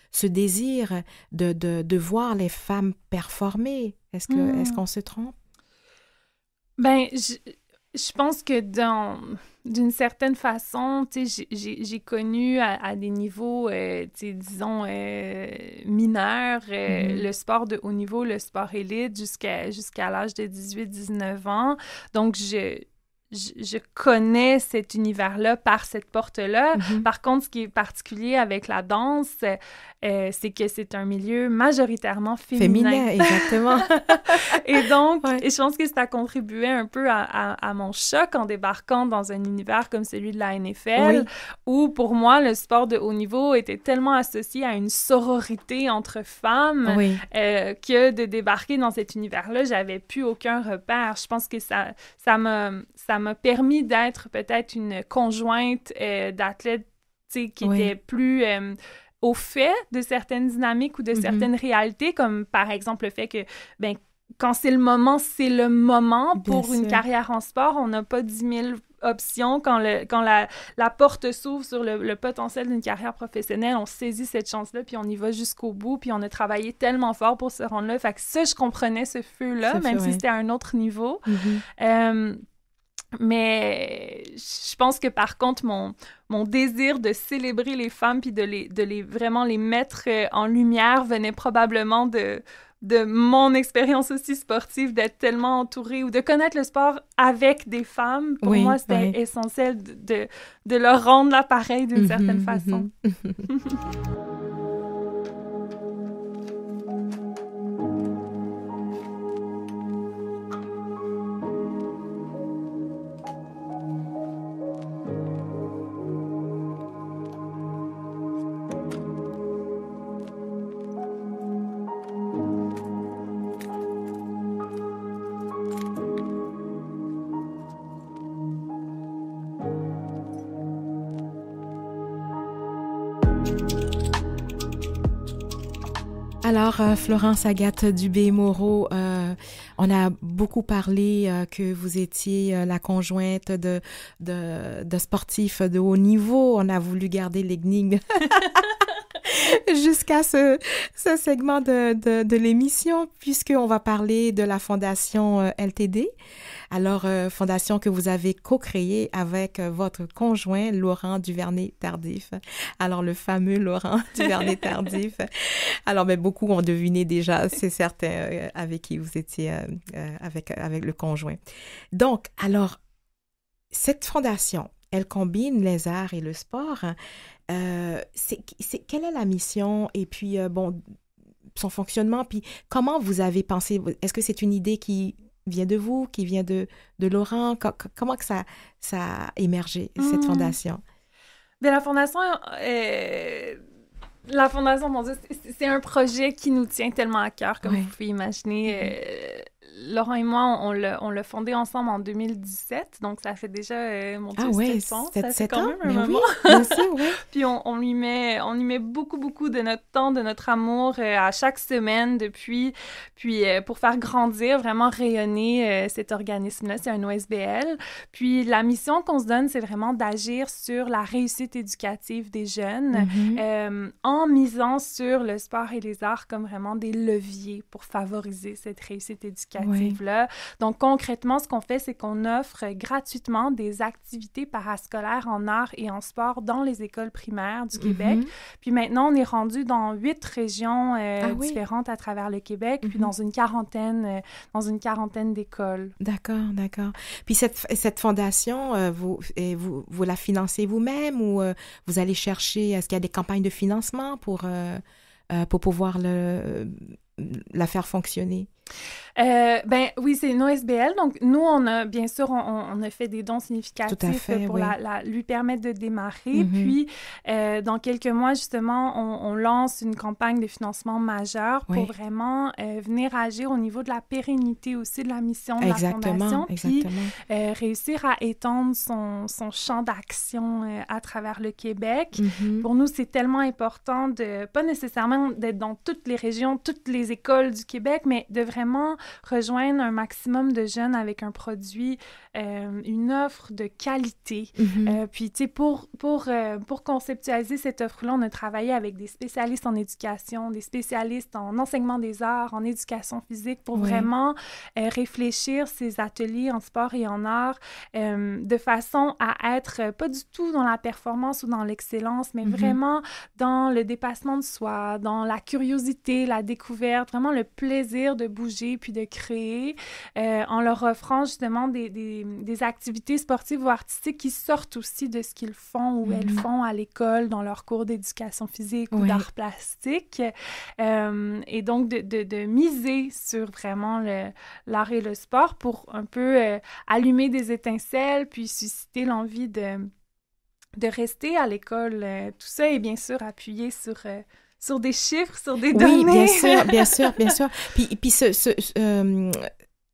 ce désir de, voir les femmes performer. Est-ce qu'on hmm. qu'on se trompe? Ben, je pense que dans d'une certaine façon, j'ai connu à, des niveaux, euh, disons, euh, mineurs, euh, mm-hmm. le sport de haut niveau, le sport élite, jusqu'à jusqu'à l'âge de 18-19 ans. Donc, je, je, connais cet univers-là par cette porte-là. Mhm. Par contre, ce qui est particulier avec la danse, euh, c'est que c'est un milieu majoritairement féminin. Féminin, exactement. et donc, et je pense que ça a contribué un peu à, mon choc en débarquant dans un univers comme celui de la NFL, où pour moi, le sport de haut niveau était tellement associé à une sororité entre femmes euh, que de débarquer dans cet univers-là, j'avais plus aucun repère. Je pense que ça, ça me... Ça m'a permis d'être peut-être une conjointe euh, d'athlètes qui était plus euh, au fait de certaines dynamiques ou de mm-hmm. certaines réalités, comme par exemple le fait que, ben, quand c'est le moment, c'est le moment. pour une carrière en sport, on n'a pas 10 000 options. Quand, le, quand la, porte s'ouvre sur le, potentiel d'une carrière professionnelle, on saisit cette chance-là, puis on y va jusqu'au bout, puis on a travaillé tellement fort pour se rendre là. Fait que ça, je comprenais ce feu-là, même si c'était à un autre niveau. Mm-hmm. Euh, mais je pense que par contre, mon, mon désir de célébrer les femmes puis de les, de les vraiment les mettre euh, en lumière venait probablement de, de mon expérience aussi sportive, d'être tellement entourée ou de connaître le sport avec des femmes. Pour moi, c'était essentiel de, de, leur rendre l'appareil d'une mhm, certaine mhm. façon. Alors, euh, Florence Agathe Dubé-Moreau, euh, on a beaucoup parlé euh, que vous étiez la conjointe de, de, sportifs de haut niveau. On a voulu garder l'énigme. jusqu'à ce, segment de, l'émission, puisqu'on va parler de la fondation euh, LTD. Alors, euh, fondation que vous avez co-créée avec euh, votre conjoint Laurent Duvernay-Tardif. Alors, le fameux Laurent Duvernay-Tardif. Alors, mais ben, beaucoup ont deviné déjà, c'est certain, avec qui vous étiez, avec, avec le conjoint. Donc, alors, cette fondation, elle combine les arts et le sport. Euh, c'est, quelle est la mission et puis, euh, bon, son fonctionnement, puis comment vous avez pensé? Est-ce que c'est une idée qui vient de vous, qui vient de, de Laurent? comment que ça, ça a émergé, cette mmh. fondation? Bien, la fondation... Euh, la Fondation, c'est un projet qui nous tient tellement à cœur, comme vous pouvez imaginer. Mm-hmm. Laurent et moi, on l'a, fondé ensemble en 2017, donc ça fait déjà, euh, mon ah ouais, 7 ans, ça 7 quand même un moment. Puis on, on, y met, on y met beaucoup, beaucoup de notre temps, de notre amour euh, à chaque semaine depuis, puis euh, pour faire grandir, vraiment rayonner cet organisme-là, c'est un OSBL. Puis la mission qu'on se donne, c'est vraiment d'agir sur la réussite éducative des jeunes mm-hmm. en misant sur le sport et les arts comme vraiment des leviers pour favoriser cette réussite éducative. Donc, concrètement, ce qu'on fait, c'est qu'on offre gratuitement des activités parascolaires en art et en sport dans les écoles primaires du mm-hmm. Québec. Puis maintenant, on est rendu dans huit régions euh, ah différentes à travers le Québec, puis mm-hmm. dans une quarantaine, euh, dans une quarantaine d'écoles. D'accord, d'accord. Puis cette, cette fondation, euh, vous, vous, vous la financez vous-même ou vous allez chercher, est-ce qu'il y a des campagnes de financement pour, pour pouvoir le, la faire fonctionner? Euh, ben oui, c'est une OSBL. Donc, nous, on a, bien sûr, on, a fait des dons significatifs pour la, lui permettre de démarrer. Mm-hmm. Puis, euh, dans quelques mois, justement, on, lance une campagne de financement majeure pour vraiment euh, venir agir au niveau de la pérennité aussi de la mission de la Fondation. Puis, réussir à étendre son, son champ d'action à travers le Québec. Mm-hmm. Pour nous, c'est tellement important de, pas nécessairement d'être dans toutes les régions, toutes les écoles du Québec, mais de vraiment rejoindre un maximum de jeunes avec un produit euh, une offre de qualité. Mhm. Euh, puis, tu sais, pour, pour, euh, pour conceptualiser cette offre-là, on a travaillé avec des spécialistes en éducation, des spécialistes en enseignement des arts, en éducation physique, pour vraiment réfléchir ces ateliers en sport et en art de façon à être pas du tout dans la performance ou dans l'excellence, mais mhm. vraiment dans le dépassement de soi, dans la curiosité, la découverte, vraiment le plaisir de bouger puis de créer en leur offrant justement des des, activités sportives ou artistiques qui sortent aussi de ce qu'ils font ou elles mhm. font à l'école dans leurs cours d'éducation physique ou d'art plastique. Euh, et donc, de, de, miser sur vraiment l'art et le sport pour un peu euh, allumer des étincelles, puis susciter l'envie de, de rester à l'école. Euh, tout ça est bien sûr appuyé sur... sur des chiffres, sur des données. Oui, bien sûr, bien sûr, bien sûr. Puis, puis ce, ce,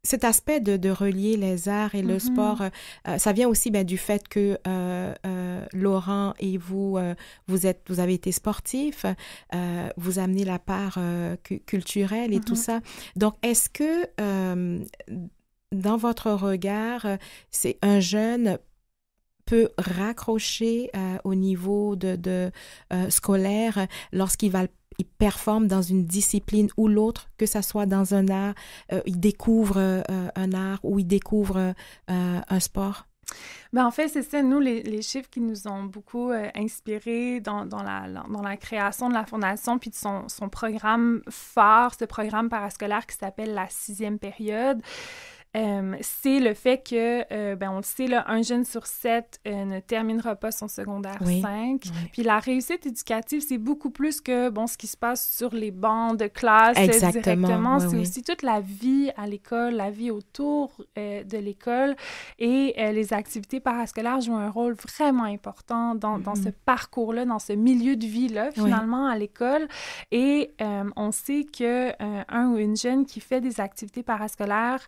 cet aspect de, relier les arts et le mm-hmm. sport, euh, euh, ça vient aussi ben, du fait que euh, Laurent et vous, vous, avez été sportifs, vous amenez la part culturelle et tout mm-hmm. ça. Donc, est-ce que dans votre regard, c'est un jeune peut raccrocher euh, au niveau de, euh, scolaire lorsqu'il va il performe dans une discipline ou l'autre, que ça soit dans un art, euh, il découvre un art ou il découvre un sport? Ben en fait, c'est ça, nous, les, les, chiffres qui nous ont beaucoup inspirés dans, dans, la, dans la création de la Fondation, puis de son, son programme phare, ce programme parascolaire qui s'appelle la sixième période, euh, c'est le fait que, euh, ben, on le sait, là, un jeune sur sept euh, ne terminera pas son secondaire 5. Puis la réussite éducative, c'est beaucoup plus que bon, ce qui se passe sur les bancs de classe Exactement. directement. c'est aussi toute la vie à l'école, la vie autour de l'école et les activités parascolaires jouent un rôle vraiment important dans, mm-hmm. ce parcours-là, dans ce milieu de vie-là, finalement, à l'école. Et on sait que un ou une jeune qui fait des activités parascolaires,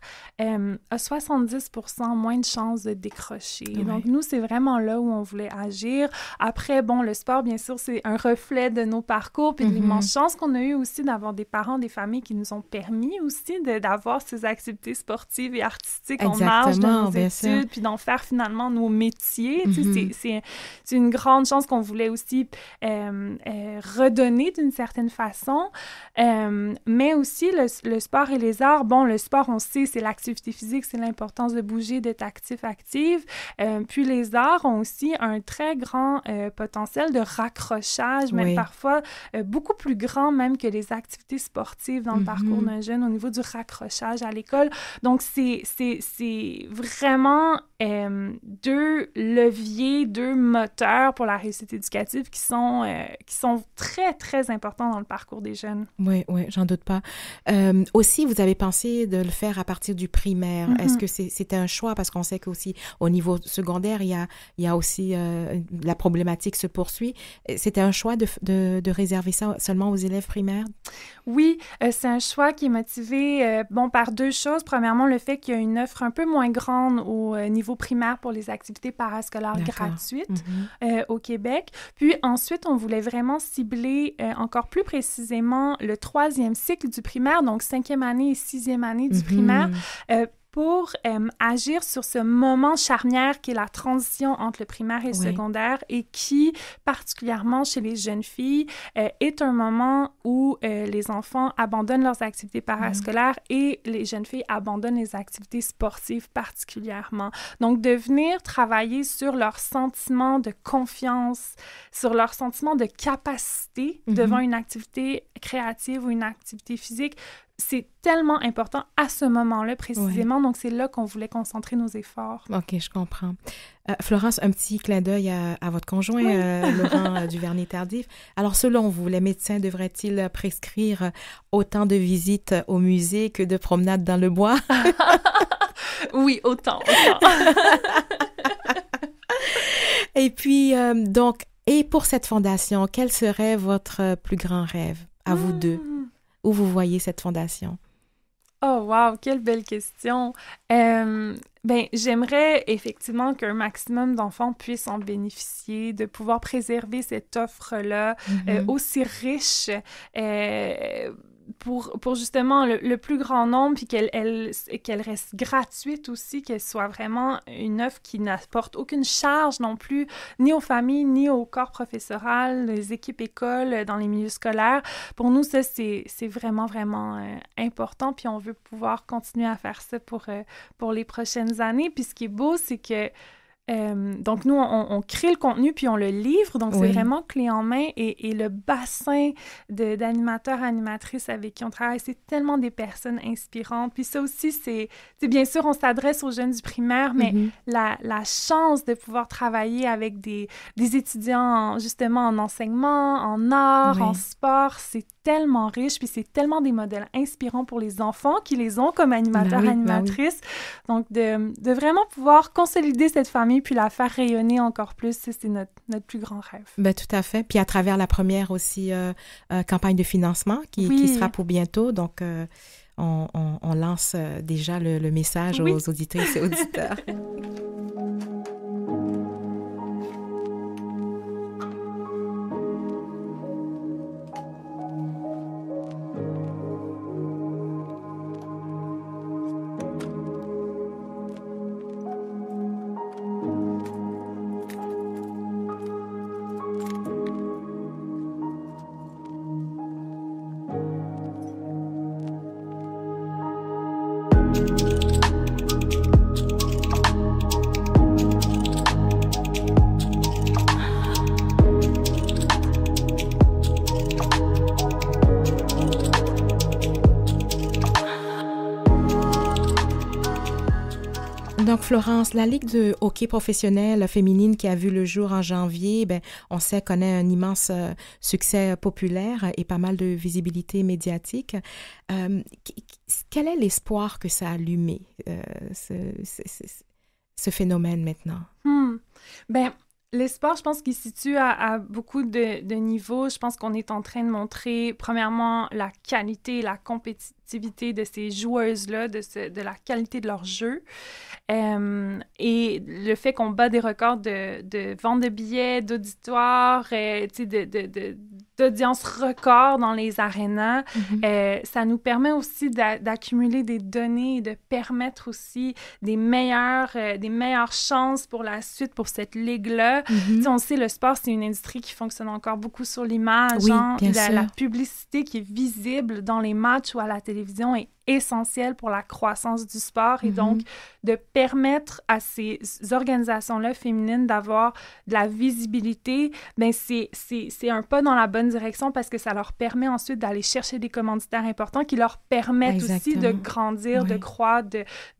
euh, à 70 moins de chances de décrocher. Donc, nous, c'est vraiment là où on voulait agir. Après, bon, le sport, bien sûr, c'est un reflet de nos parcours, puis mm-hmm. l'immense chance qu'on a eu aussi d'avoir des parents, des familles qui nous ont permis aussi d'avoir ces activités sportives et artistiques en marge de nos études, puis d'en faire finalement nos métiers. Mm-hmm. C'est une grande chance qu'on voulait aussi euh, euh, redonner d'une certaine façon. mais aussi, le, le sport et les arts, bon, le sport, on sait, c'est l'activité physique, c'est l'importance de bouger, d'être actif, active. Euh, puis les arts ont aussi un très grand euh, potentiel de raccrochage, même parfois euh, beaucoup plus grand même que les activités sportives dans le mm-hmm. parcours d'un jeune au niveau du raccrochage à l'école. Donc c'est vraiment deux leviers, deux moteurs pour la réussite éducative qui sont, qui sont très, très importants dans le parcours des jeunes. Oui, oui, j'en doute pas. aussi, vous avez pensé de le faire à partir du prix Mm-hmm. Est-ce que c'était un choix Parce qu'on sait qu'aussi au niveau secondaire, il y a, il y a aussi euh, la problématique se poursuit. C'était un choix de, de, réserver ça seulement aux élèves primaires Oui, euh, c'est un choix qui est motivé euh, bon, par deux choses. Premièrement, le fait qu'il y a une offre un peu moins grande au niveau primaire pour les activités parascolaires gratuites mm-hmm. au Québec. Puis ensuite, on voulait vraiment cibler encore plus précisément le troisième cycle du primaire, donc cinquième année et sixième année du mm-hmm. primaire, pour euh, agir sur ce moment charnière qui est la transition entre le primaire et le secondaire et qui, particulièrement chez les jeunes filles, euh, est un moment où euh, les enfants abandonnent leurs activités parascolaires et les jeunes filles abandonnent les activités sportives particulièrement. Donc, de venir travailler sur leur sentiment de confiance, sur leur sentiment de capacité mm-hmm. devant une activité créative ou une activité physique c'est tellement important à ce moment-là précisément. Donc, c'est là qu'on voulait concentrer nos efforts. OK, je comprends. Euh, Florence, un petit clin d'œil à, votre conjoint, du vernis euh, Laurent euh, Duvernay-Tardif. Alors, selon vous, les médecins devraient-ils prescrire autant de visites au musée que de promenades dans le bois? oui, autant. Et puis, donc, et pour cette fondation, quel serait votre plus grand rêve à vous deux? Hmm où vous voyez cette fondation? Oh wow, quelle belle question. Euh, ben, j'aimerais effectivement qu'un maximum d'enfants puissent en bénéficier, de pouvoir préserver cette offre-là euh, mm-hmm. aussi riche. Euh, pour, pour justement le, plus grand nombre, puis qu'elle elle, qu'elle reste gratuite aussi, qu'elle soit vraiment une œuvre qui n'apporte aucune charge non plus, ni aux familles, ni au corps professoral, les équipes écoles, dans les milieux scolaires. Pour nous, ça, c'est vraiment, vraiment euh, important, puis on veut pouvoir continuer à faire ça pour, euh, pour les prochaines années. Puis ce qui est beau, c'est que euh, donc, nous, on, crée le contenu puis on le livre. Donc, c'est vraiment clé en main. Et, le bassin d'animateurs, animatrices avec qui on travaille, c'est tellement des personnes inspirantes. Puis ça aussi, c'est... Bien sûr, on s'adresse aux jeunes du primaire, mais mm-hmm. la, chance de pouvoir travailler avec des, des étudiants, justement, en enseignement, en art, en sport, c'est tellement riche, puis c'est tellement des modèles inspirants pour les enfants qui les ont comme ben animateurs, ben animatrices. Donc, de vraiment pouvoir consolider cette famille puis la faire rayonner encore plus, c'est notre, plus grand rêve. Ben, tout à fait. Puis à travers la première aussi euh, euh, campagne de financement qui, sera pour bientôt. Donc, euh, on, lance déjà le, message aux auditrices et auditeurs. Florence, la Ligue de hockey professionnelle féminine qui a vu le jour en janvier, ben, on sait connaît un immense euh, succès populaire et pas mal de visibilité médiatique. Euh, quel est l'espoir que ça a allumé, euh, ce, phénomène maintenant? Hmm. Ben, L'espoir, je pense qu'il situe à, à, beaucoup de, niveaux. Je pense qu'on est en train de montrer, premièrement, la qualité, la compétitivité de ces joueuses-là, de, de la qualité de leur jeu. Euh, et le fait qu'on bat des records de, de vente de billets, d'auditoire, euh, de, de, d'audience record dans les arénas. Mhm. Euh, ça nous permet aussi d'accumuler des données et de permettre aussi des meilleures, euh, des meilleures chances pour la suite, pour cette ligue-là. Mhm. On sait, le sport, c'est une industrie qui fonctionne encore beaucoup sur l'image. et hein, la, la, publicité qui est visible dans les matchs ou à la télévision est essentiel pour la croissance du sport et mhm. donc de permettre à ces organisations-là féminines d'avoir de la visibilité, ben, c'est un pas dans la bonne direction parce que ça leur permet ensuite d'aller chercher des commanditaires importants qui leur permettent aussi de grandir, de croître,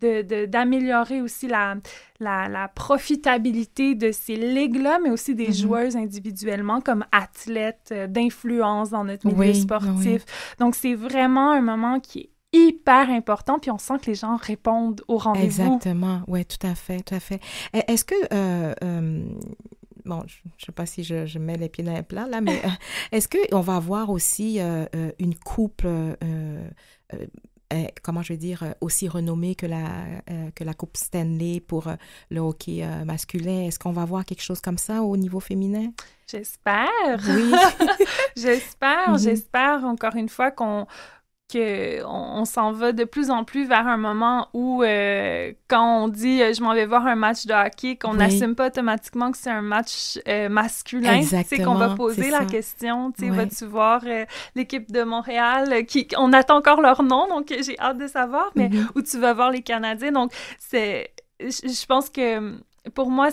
d'améliorer de, de, aussi la, la, profitabilité de ces ligues-là, mais aussi des mhm. joueuses individuellement comme athlètes euh, d'influence dans notre milieu sportif. Donc, c'est vraiment un moment qui est hyper important, puis on sent que les gens répondent au rendez-vous. Exactement, oui, tout à fait, tout à fait. E-, est-ce que... Euh, euh, bon, je ne sais pas si je, mets les pieds dans les plats là, mais euh, est-ce qu'on va avoir aussi une couple eh, comment je veux dire, aussi renommée que la, que la Coupe Stanley pour le hockey masculin. Est-ce qu'on va voir quelque chose comme ça au niveau féminin? J'espère. Oui. j'espère, mhm. j'espère encore une fois qu'on qu'on on, s'en va de plus en plus vers un moment où, euh, quand on dit euh, je m'en vais voir un match de hockey, qu'on n'assume pas automatiquement que c'est un match euh, masculin. C'est qu'on va poser la question, tu sais, vas-tu voir l'équipe de Montréal qui, on attend encore leur nom, donc j'ai hâte de savoir, mais mhm. où tu vas voir les Canadiens. Donc, c'est, je pense que pour moi,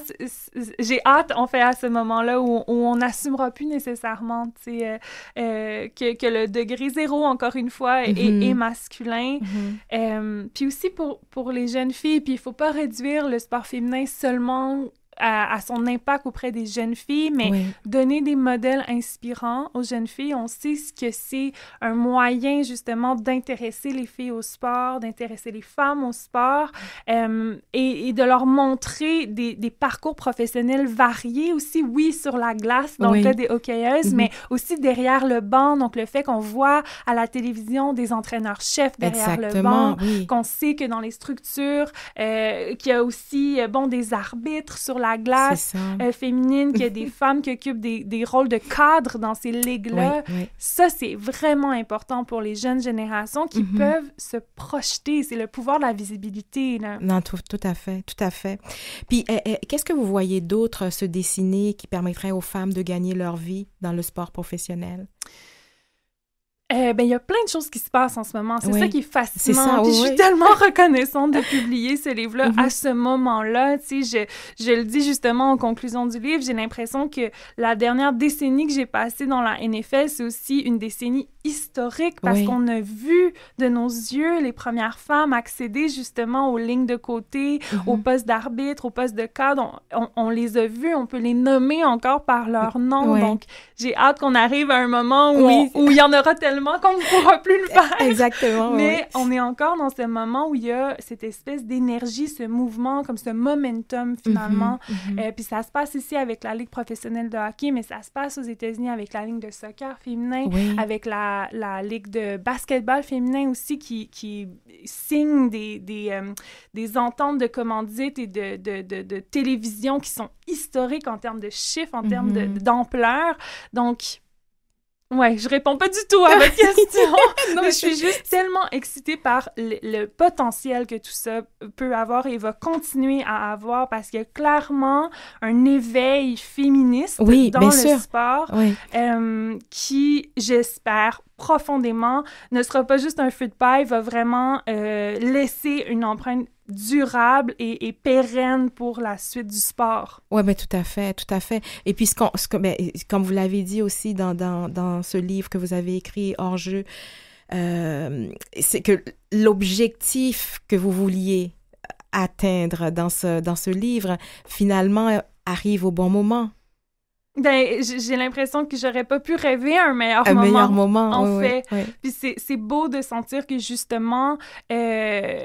j'ai hâte, en fait, à ce moment-là où, on n'assumera plus nécessairement euh, euh, que, le degré zéro, encore une fois, est, mm-hmm. masculin. Mm-hmm. Euh, puis aussi pour, pour les jeunes filles, puis il ne faut pas réduire le sport féminin seulement à, son impact auprès des jeunes filles, mais donner des modèles inspirants aux jeunes filles. On sait ce que c'est un moyen justement d'intéresser les filles au sport, d'intéresser les femmes au sport euh, et, de leur montrer des, parcours professionnels variés aussi, oui, sur la glace donc des hockeyeuses, mhm. mais aussi derrière le banc. Donc le fait qu'on voit à la télévision des entraîneurs-chefs derrière le banc, qu'on sait que dans les structures, euh, qu'il y a aussi, euh, bon, des arbitres sur la la glace euh, féminine, qu'il y a des femmes qui occupent des, rôles de cadre dans ces ligues-là. Ça, c'est vraiment important pour les jeunes générations qui mhm. peuvent se projeter. C'est le pouvoir de la visibilité. Non, tout, à fait, tout à fait. Puis, eh, eh, qu'est-ce que vous voyez d'autre se dessiner qui permettrait aux femmes de gagner leur vie dans le sport professionnel? Euh, ben, il y a plein de choses qui se passent en ce moment. C'est ça qui est fascinant. Je suis tellement reconnaissante de publier ce livre-là à mhm. ce moment-là. Tu sais, je, je, le dis justement en conclusion du livre, j'ai l'impression que la dernière décennie que j'ai passée dans la NFL, c'est aussi une décennie historique parce qu'on a vu de nos yeux les premières femmes accéder justement aux lignes de côté, mhm. aux postes d'arbitre, aux postes de cadre. On, on, les a vues, on peut les nommer encore par leur nom. Donc, j'ai hâte qu'on arrive à un moment où où il y en aura tellement qu'on ne pourra plus le faire. Exactement. Mais on est encore dans ce moment où il y a cette espèce d'énergie, ce mouvement, comme ce momentum finalement. Mhm, mhm. Euh, puis ça se passe ici avec la Ligue professionnelle de hockey, mais ça se passe aux États-Unis avec la Ligue de soccer féminin, avec la, la, Ligue de basketball féminin aussi qui, qui signe des, des, euh, des ententes de commandite et de, de, de, télévision qui sont historiques en termes de chiffres, en termes mhm. d'ampleur. Donc, Ouais, je réponds pas du tout à votre question. non, mais je suis juste tellement excitée par le, potentiel que tout ça peut avoir et va continuer à avoir parce qu'il y a clairement un éveil féministe dans le sport euh, qui, j'espère, profondément, ne sera pas juste un feu de paille, va vraiment euh, laisser une empreinte durable et, pérenne pour la suite du sport. Oui, mais ben, tout à fait, tout à fait. Et puis, ce que, ben, comme vous l'avez dit aussi dans, dans, dans, ce livre que vous avez écrit, Hors-jeu, euh, c'est que l'objectif que vous vouliez atteindre dans ce, dans ce livre, finalement, arrive au bon moment. Ben, j'ai l'impression que j'aurais pas pu rêver un meilleur moment. un meilleur moment, en fait. Puis c'est beau de sentir que justement, euh,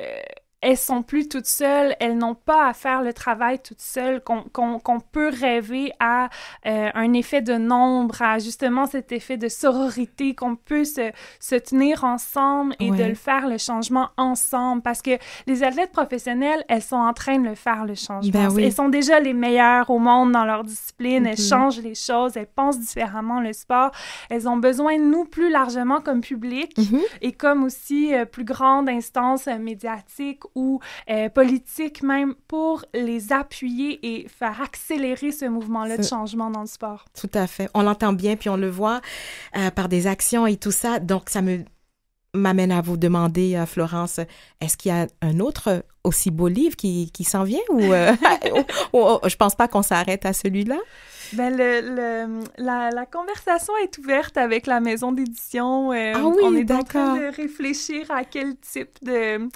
elles sont plus toutes seules, elles n'ont pas à faire le travail toutes seules, qu'on peut rêver à euh, un effet de nombre, à justement cet effet de sororité, qu'on peut se, tenir ensemble et de le faire le changement ensemble. Parce que les athlètes professionnels, elles sont en train de le faire le changement. Ben elles sont déjà les meilleures au monde dans leur discipline, elles mm-hmm. changent les choses, elles pensent différemment le sport. Elles ont besoin de nous plus largement comme public mm-hmm. et comme aussi euh, plus grande instance euh, médiatique ou euh, même pour les appuyer et faire accélérer ce mouvement-là de changement dans le sport. Tout à fait. On l'entend bien, puis on le voit euh, par des actions et tout ça. Donc, ça me m'amène à vous demander, euh, Florence, est-ce qu'il y a un autre aussi beau livre qui, s'en vient ou, euh, oh, je pense pas qu'on s'arrête à celui-là? Ben la, conversation est ouverte avec la maison d'édition. Ah oui, on est en train de réfléchir à quel type de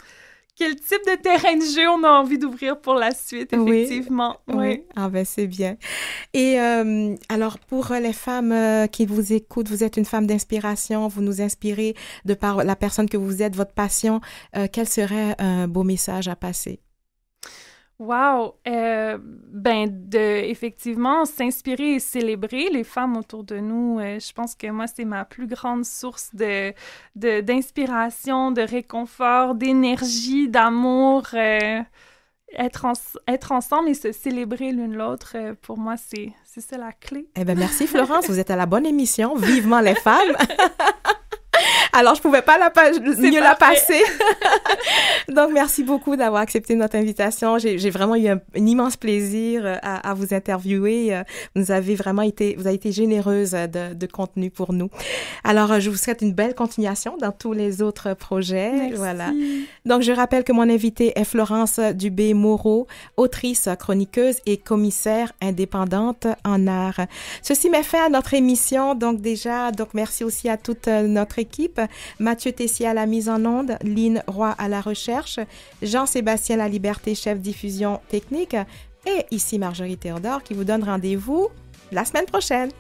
quel type de terrain de jeu on a envie d'ouvrir pour la suite, effectivement. Oui, ah ben c'est bien. Et euh, alors pour euh, les femmes euh, qui vous écoutent, vous êtes une femme d'inspiration, vous nous inspirez de par la personne que vous êtes, votre passion. Euh, quel serait un beau message à passer? Wow! Euh, ben, de, effectivement, s'inspirer et célébrer les femmes autour de nous, euh, je pense que moi, c'est ma plus grande source de, d'inspiration, de, réconfort, d'énergie, d'amour. Euh, être, être ensemble et se célébrer l'une l'autre, pour moi, c'est, c'est ça la clé. Eh bien, merci Florence, vous êtes à la bonne émission. Vivement les femmes! Alors, je pouvais pas la mieux la passer. Donc, merci beaucoup d'avoir accepté notre invitation. J'ai vraiment eu un, immense plaisir euh, à, vous interviewer. Euh, vous avez vraiment été, vous avez été généreuse euh, de, contenu pour nous. Alors, je vous souhaite une belle continuation dans tous les autres projets. Voilà. Donc, je rappelle que mon invitée est Florence Dubé-Moreau, autrice, chroniqueuse et commissaire indépendante en art. Ceci met fin à notre émission. Donc, déjà, donc merci aussi à toute notre équipe. Mathieu Tessier à la mise en onde, Lynn Roy à la recherche, Jean-Sébastien La Liberté, chef diffusion technique, et ici Marjorie Théodore qui vous donne rendez-vous la semaine prochaine.